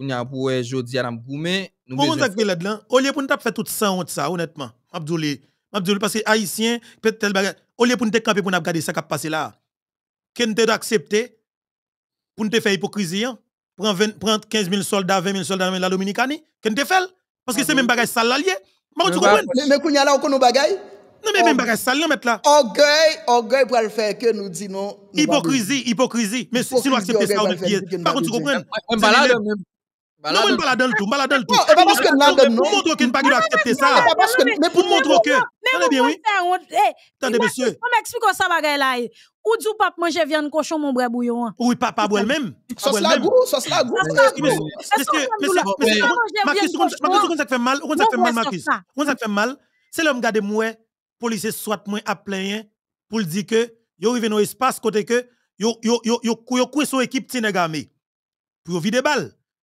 On ya pou e jodi an goumen. Moun moun tak
pou tap fè tout ça honnêtement. sa, honètman. parce que Haïtien, peut tel bagay, ou liye pou pas te pour pou nou ap gade sa kap pase la. Ken te pour pou nou te fè hypocrisie prend 15 000 soldats, 20 000 soldats dans la Dominicanie, qu'on te fè Parce que c'est même bagage sale Mais Maman, tu comprends? Mais koun ya la ou kon bagage. bagay? Non, mais même bagage sale l'an là. Orgueil, orgueil pou le faire que nous dit non. hypocrisie hypocrisie Mais si on accepte ça ou nou Par contre, tu comprends? Bah
non, mais baladel
tout, le tout. Non, parce non. Pour qu'il pas accepter ça. mais pour montrer que. Attendez bien,
monsieur. On m'explique ça, bagaille là. Ou du pape viande cochon,
mon bras bouillon. Oui, papa, boit même Ça, la Monsieur, ça fait mal, ça fait mal, Marcus. ça fait mal. C'est l'homme garde moi, policier soit moins à plein, pour dire que, yo arrivé dans espace côté que, yo, yo, yo, yo, yo, yo, équipe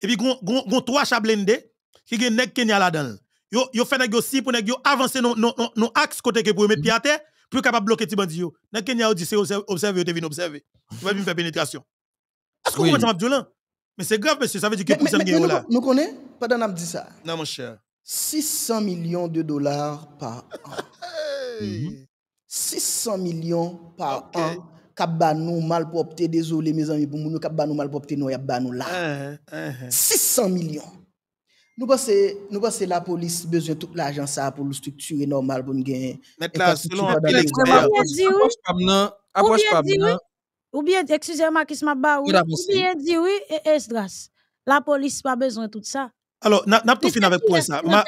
et puis gon a trois chablende qui gen Kenya là-dedans. Yo yo fait nèg pour avancer nos non axe côté que pour mettre mm. pied à terre pour capable bloquer les bandi yo. Nèg Kenya dit c'est observer, tu Ils observer. Tu vas venir faire pénétration. Est-ce que vous comprenez Mais c'est grave monsieur, ça veut dire que pour ça gen là.
Nous connaissons pas n'a dit ça. Non mon cher. 600 millions de dollars par
an.
600 millions par an kaba ba nou malpropte, désolé mes amis, pour nous kaba ba nou malpropte, nou yap ba nou là. Uh -huh. 600 millions. Nous pensons nous que la police besoin de l'argent ça pour le structurer normal pour nous gagner.
Mais là, selon approche pas bien.
Ou bien,
excusez-moi, qui m'a bat, ou bien dit oui, et Esdras. La police pas besoin de tout ça.
Alors, n'a pas tout fini avec point ça. N'a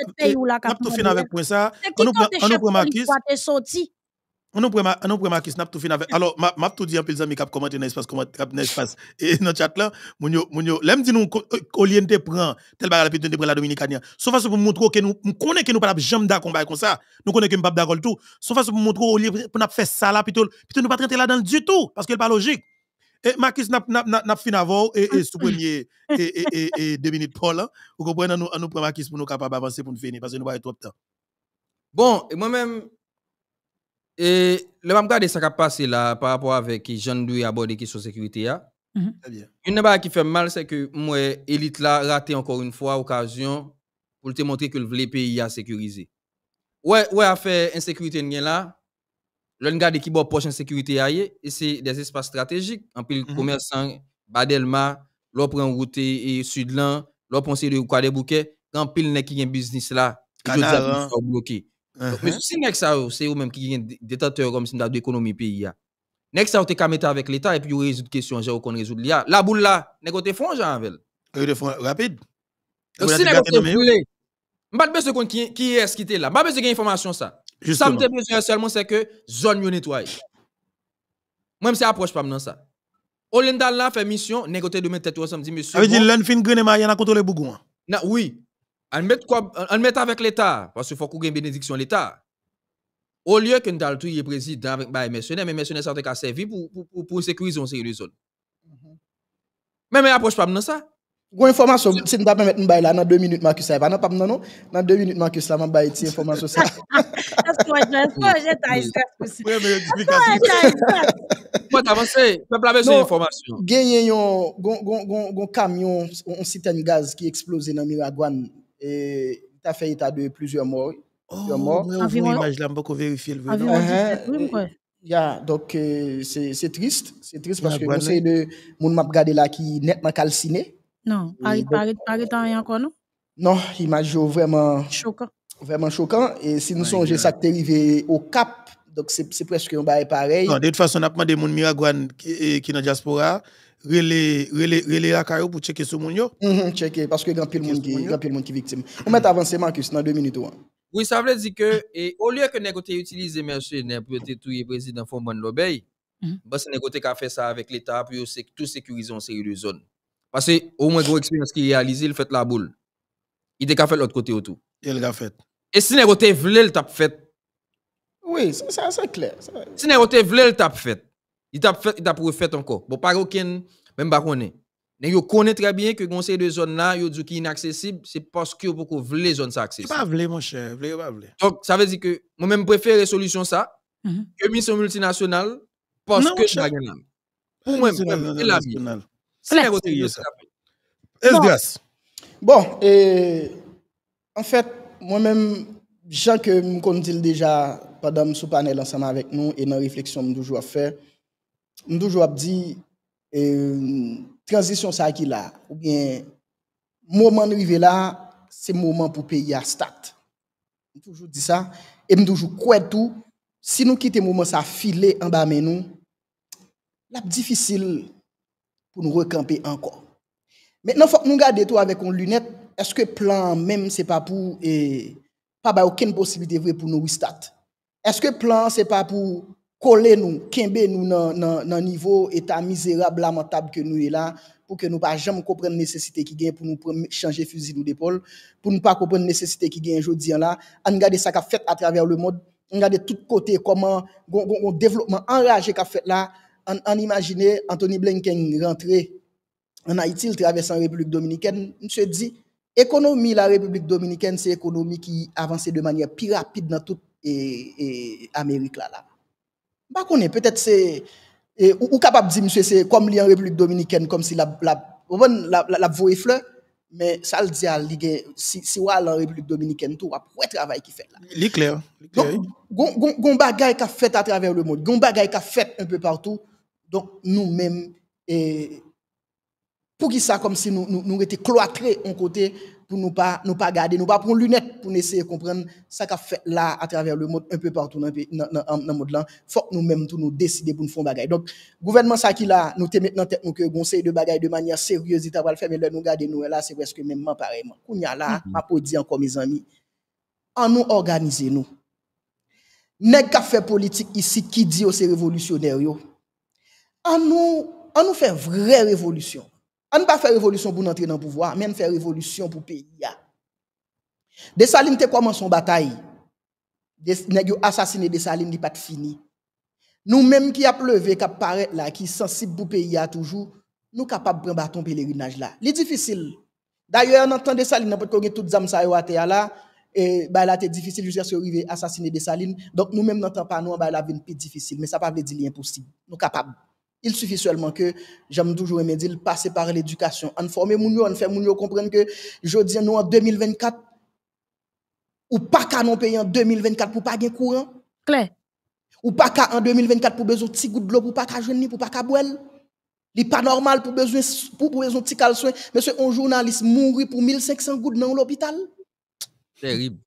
pas tout fini avec point ça. On nous prend Marquis. On a pris Marcus, on a tout fini avec. Alors, je vais tout dire un peu les amis qui ont commenté dans l'espace, dans l'espace. Et dans le chat là, mon yo, mon yo, là, me dit nous, euh, te prend, tel bagarre, puis de prendre la Dominicaine. Sauf ce pour montrer que nous, nous connaissons que nous pas jamais d'accord comme ça. Nous connaissons que nous pas d'accord tout. Sauf ce pour montrer Oliente, pour nous faire ça là, plutôt, plutôt nous pas traiter là-dedans du tout, parce que n'est pas logique. Et Marcus n'a fini avant, et ce premier, et deux minutes Paul, hein. vous
comprenez, nous prenons Marcus pour nous capables d'avancer, pour nous finir, parce que nous pas trop de temps. Bon, et moi-même, et le même de ce qui a passé là par rapport avec Jean-Louis abordé qui sur sécurité là. Mhm. Une chose qui fait mal, c'est que moi, élite là, raté encore une fois occasion pour te montrer que le pays a sécurisé. Ouais, ouais, affaire insécurité là, le garde qui bord proche insécurité aille, et c'est des espaces stratégiques. En pile, mm -hmm. commerçant, Badelma, l'on prend route et sud l'on prend de quoi des bouquets, quand pile, qui a un business là, canal, hein? bloqué. Uh-huh. mais sou se nek sa ou, se ou détenteur ki gen detateur kom si mdap de ekonomi peyi ya. Nek sa ou te kamete avèk l'Etat epi yo rezout kesyon jè ou kon rezout li ya. La boule la, nek ou te fon jan avèl. Yo te fon rapide. Donc si nek ou te boule, mbat bè se kon ki, ki es ki te la. Mbat bè se gen informasyon sa. Sa mte bezwen selman se ke zon yo netwaye. Mwen mse aproche pam nan sa. Olenda la fè misyon, nek ou te demen tèt Monsieur sa dit msè. Avè di
lèn fin grenema yana kontrole bougon. Hein?
Na, oui. On met met avec l'état parce qu'il faut qu'on ait une bénédiction l'état. Au lieu que nous tuer le président avec bah mercenaires mais mercenaires sont servi pour pour pour sécuriser une mhm. Mais approche pas dans ça.
Une information. si nou da pèmèt bay là Dans 2 minutes, Marcus minutes. pas pas je ne sais 2 deux minutes, la que information gon camion un gaz qui dans et il a fait état de plusieurs morts. Plusieurs oh, morts. Oh, environ, image là, beaucoup vérifié le environ hein? y yeah, donc euh, c'est triste, c'est triste parce yeah, que c'est de mon m'a regardé là qui nettement calciné.
Non, arrête arrête arrête rien encore non.
Non, image vraiment choquant. Vraiment choquant et si nous ouais, ça qui est arrivé au Cap, donc c'est presque un bail pareil. de toute
façon, on a demandé mon Miragouane qui, qui est dans la
diaspora Relé, la caillou pour checker ce monde. Mhm, checker, parce que grand pile monde qui, grand monde qui victime. On met avancer Marcus dans deux minutes.
Oui, ça veut dire que, et, au lieu que nous utiliser Monsieur mercenaires pour détruire le président Fomban Lobey, mhm. bah, c'est -hmm. qui a fait ça avec l'État pour tout sécuriser en série de zones. Parce que, au moins, l'expérience expérience qui réalisée, il fait la boule. Il a fait l'autre côté autour. Il a fait. Et si nous voulait le tap fait. Oui, ça, ça c'est clair. Si nous voulait le tap fait. Il t'a fait, il t'a refait encore. Bon, pas aucun, même pas connaît. Mais yo connaît très bien que conseil de zone là, yo dit qui inaccessible, c'est parce que vous voulez zone ça accessible. Pas voulez mon cher, voulez pas Donc ça veut dire que moi même préfère solution ça mm -hmm. que mission multinationale parce que ça gagne. Pour moi, c'est la vie. C'est ça. Est-ce Bon,
et en fait, moi-même, gens que me dit déjà pendant sous panel ensemble avec nous et dans la réflexion toujours à faire, on toujours dit, e, transition, ça qui là, ou bien, moment arrivé là, c'est moment pour payer à stat. on toujours dit ça. Et on toujours quoi tout, si nous quittons le moment, ça filer en bas de nous, c'est difficile pour nous recamper encore. Maintenant, faut que nous gardions tout avec nos lunettes. Est-ce que le plan même, c'est pas pour, et pas aucune possibilité vraie pour nous restart? Est-ce que le plan, c'est pas pour kole nou, kembe nou nan nivou etan mizera blamantab ke nou e la, pou ke nou pa jem kompren nesesite ki gen pou nou chanje fuzi nou depol, pou nou pa kompren nesesite ki gen jodi an la, an gade sa ka fet a traver le mod, an gade tout kote koman, goun devlopman anraje ka fet la, an imagine Anthony Blinken rentre an Haiti, l travesan Republik Dominiken, mse di, ekonomi la Republik Dominiken, se ekonomi ki avanse de manye pi rapide nan tout Amerik la la. Bah, connaît, peut-être c'est. Ou, capable de dire, monsieur, c'est comme li en République dominicaine, comme si la, la, la, la, fleur. Mais ça le dit à si, si on en République dominicaine, tout, après travail qui fait là.
C'est clair. Donc,
il y a des choses qui fait à travers le monde, il y a des qui fait un peu partout. Donc, nous-mêmes, pour qui ça, comme si nous, nous, nous étions cloîtrés en côté pour nous pas nous pas garder, nous pas prendre lunettes pour essayer de comprendre ce qu'a fait là à travers le monde un peu partout dans le monde là. Faut que nous-mêmes tout nous décidions pour nous faire bagaille. Donc gouvernement ça qui là nous te maintenant tête nous que conseil de bagaille de manière sérieuse Il va le faire mais là nous garder nous là c'est presque même pareillement. Kounya là, mm-hmm. m'a pas dit encore mes amis, en nous organiser nous. Nèg qu'a fait politique ici qui dit oh, c'est révolutionnaire yo. En nous en nous faire vraie révolution. On ne pas faire révolution pour entrer dans le pouvoir, mais on fait révolution pour le pays. Dessalines comment son bataille. Nèg assassiné Dessalines n'est pas fini. nous même qui a pleuvé, qui apparaît là, qui sensible pour le pays toujours, nous capables de prendre bâton pèlerinage là. C'est difficile. D'ailleurs, on entend Dessalines, n'importe quoi, tout zam sa yo là, et bah là, c'est difficile jusqu'à ce arriver assassiner Dessalines. Donc nous-mêmes, n'entend pas nous, bah là, plus difficile, mais ça ne veut pas dire impossible. Nous capables. Il suffit seulement que, j'aime toujours aimer dire, passer par l'éducation. En forme gens, on fait moun comprendre que, je dis nous en 2024, ou pas qu'à non payer en 2024 pour pas gagner courant. Claire. Ou pas qu'à en 2024 pour besoin de petit goutte de l'eau, pour pas qu'à jeûne, pour pas de boire. Ce n'est pas normal pour besoin pour besoin petit calçon. Monsieur, un journaliste mourit pour 1500 gouttes dans l'hôpital. Terrible.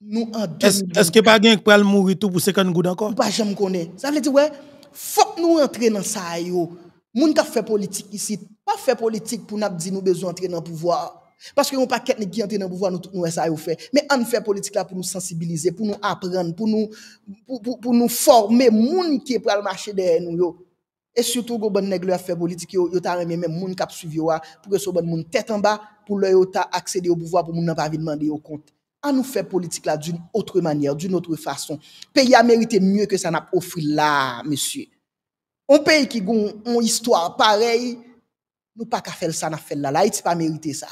Nous en Est-ce que pas gagne pour mourir tout pour 50 gouttes encore? Pas jamais connaît. Ça veut dire ouais faut que nous entrions dans ça. Yo. Moun ka fait politique ici, pas fait politique pour nous dire nous besoin d'entrer dans le pouvoir. Parce que nous pas quelqu'un qui entrer dans le pouvoir, nous tout nous ça fait. Mais on fait politique là pour nous sensibiliser, pour nous apprendre, pour nous, pour, pour, nous former, moun qui est pour le marché derrière nous. Yo. Et surtout, quand les gens la politique, ils t'a remis même gens qui a suivi, ah, pour que ce bon moun tête en bas, pour leur accéder au pouvoir, pour moun n'a pas demander au compte à nous faire politique là d'une autre manière, d'une autre façon. Pays a mérité mieux que ça n'a offert là, monsieur. Un pays qui a une histoire pareille, nous pas qu'à faire ça, n'a fait là. Haïti pas mérité ça.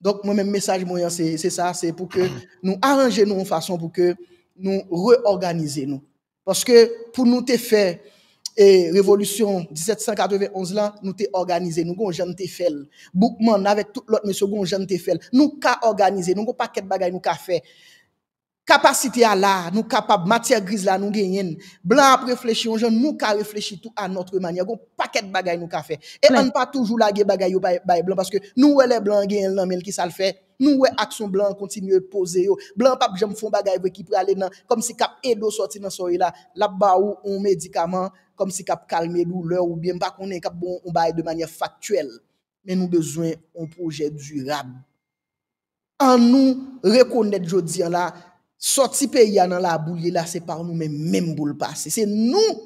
Donc, moi-même, message, moi, c'est ça, c'est pour que nous arrangions nous en façon pour que nous réorganisions nous. Parce que pour nous te faire, et révolution 1791 là, nous t'organisés, nous gon jeune t'ai fait. Bookman avec tout l'autre monsieur gon jeune t'es fait. Nous ka organisé, nous gon paquet bagay nous ka fait. Capacité à là, nous capable matière grise là nous gagnons. Blanc après réfléchir, nous ka réfléchir tout à notre manière, gon paquet de bagay nous ka fait. E et on pas toujours la bagay bagaille blanc parce que nous les blancs là mais qui ça le fait. Nous, action blanc, continue poser. Blanc, pas j'aime font bagaille qui peut aller dans, comme si cap Edo sorti dans soi là, là-bas où on médicament, kom si kap kalme loulor ou bien pa konen kap bon on baye de manye faktuel, men nou bezwen on proje durab. An nou rekonnet jodi an la, soti peyi an an la abouye la se par nou men menm bou l'pase, se nou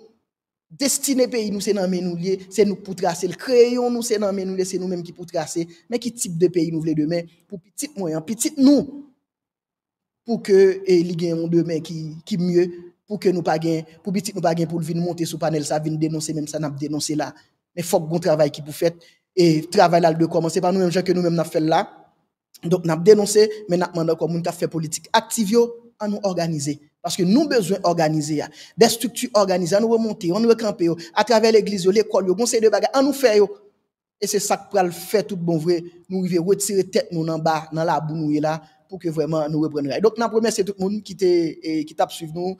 destine peyi nou se nan menm ou liye, se nou pou trase, l kreyon nou se nan menm ou liye, se nou menm ki pou trase, men ki tip de peyi nou vle demen, pou pitit mwen, pitit nou, pou ke eh, li gen yon demen ki mye, pour que nous pas pour petit nous pas pour venir monter sur panel ça venir dénoncer même ça n'a dénoncé là mais faut bon travail qui pour fait et travail là de commencer par nous mêmes gens que nous même n'a fait là donc n'a dénoncé mais n'a demandé comment nous fait politique active à nous organiser parce que nous besoin organiser des structures organisées nous remonter on nous à travers l'église l'école le conseil de bagarre à nous faire et c'est ça que le faire tout bon vrai nous arriver retirer tête nous en bas dans la boue là que vraiment nous reprenions. Donc, nous c'est tout le monde qui t'a suivi nous.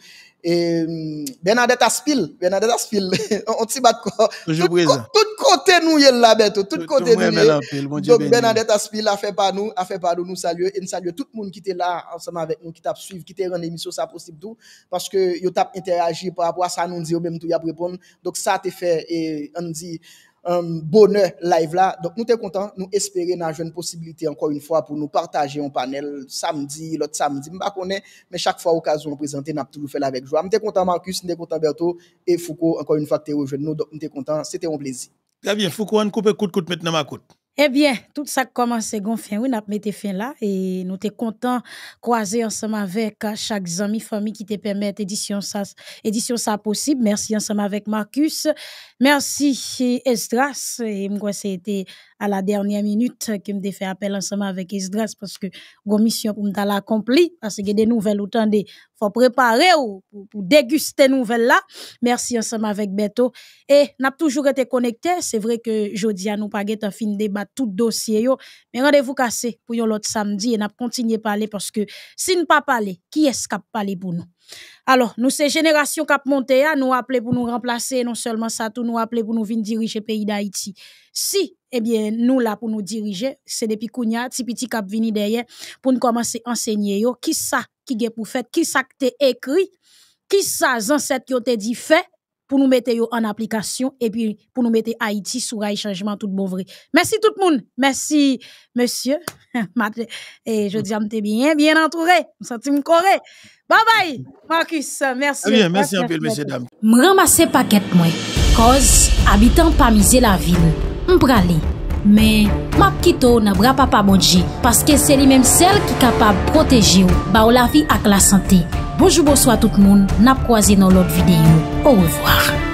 Et hum, Bernadette Aspil, Bernadette Aspil, on s'y bat quoi. Toujours présent. Tout côté nous y est là, Beto. Tout côté nous y est. Donc, Bernadette Aspil a fait par nous, a fait par nous, nous saluer. Et nous saluons tout le monde qui était là ensemble avec nous, qui t'a suivi, qui t'a rendu émission, ça possible tout. Parce que, yo t'a interagi par rapport à ça, nous dit, même tout, y a répondre. Donc, ça t'a fait, et on dit, un euh, bonheur live là. Donc, nous sommes contents, nous espérons une une possibilité encore une fois pour nous partager un panel samedi, l'autre samedi. Je ne connais pas, mais chaque fois, occasion présenter, nous tout toujours fait avec joie. Nous sommes contents, Marcus, nous sommes contents, Berto et Foucault, encore une fois, que tu es nous. Donc, nous sommes contents, c'était un plaisir. Très bien, Foucault, on coupe, et coupe maintenant ma
eh bien, tout ça commence à gonfler. Oui, a avons fin là et nous sommes content de croiser ensemble avec euh, chaque ami, famille qui te permet d'édition ça, édition ça possible. Merci ensemble avec Marcus. Merci Estras. Et moi, c'était à la dernière minute qui me fait appel ensemble avec Esdras parce que une mission pour me l'accompli parce que des nouvelles autant de faut préparer ou pour, déguster nouvelles là. Merci ensemble avec Beto et n'a toujours été connecté, c'est vrai que jodi à nous pas un fin débat tout dossier mais rendez-vous cassé pour l'autre samedi et n'a continuer parler parce que si ne pas parler, qui est-ce qui parler pour nous alors, nous, c'est génération cap monté, nous appelons pour nous remplacer, non seulement ça, tout nous appelons pour nous venir diriger le pays d'Haïti. Si eh bien, nous là pour nous diriger, c'est depuis Kounia, Tipiti petit cap derrière, pour nous commencer à enseigner, yo, qui ça, qui est pour faire, qui ça que t'es écrit, qui ça, ancêtres qui ont dit fait, pour nous mettre yo en application, et puis, pour nous mettre Haïti sous rail changement tout bon vrai. Merci tout le monde, merci, monsieur, et eh, je dis à m'te bien, bien entouré, me senti m'koré. Bye bye, Marcus, merci. Eh merci un peu, monsieur, dame. ramasser paquet, moi, cause, habitant parmi la ville. mprali. Me, map kito, nabrapa pa bodji, paske se li menm sel ki kapab proteji ou, ba ou la fi ak la sante. Bojoubo swa tout moun, nap kwa zi nan lot videyo. Ou revoar.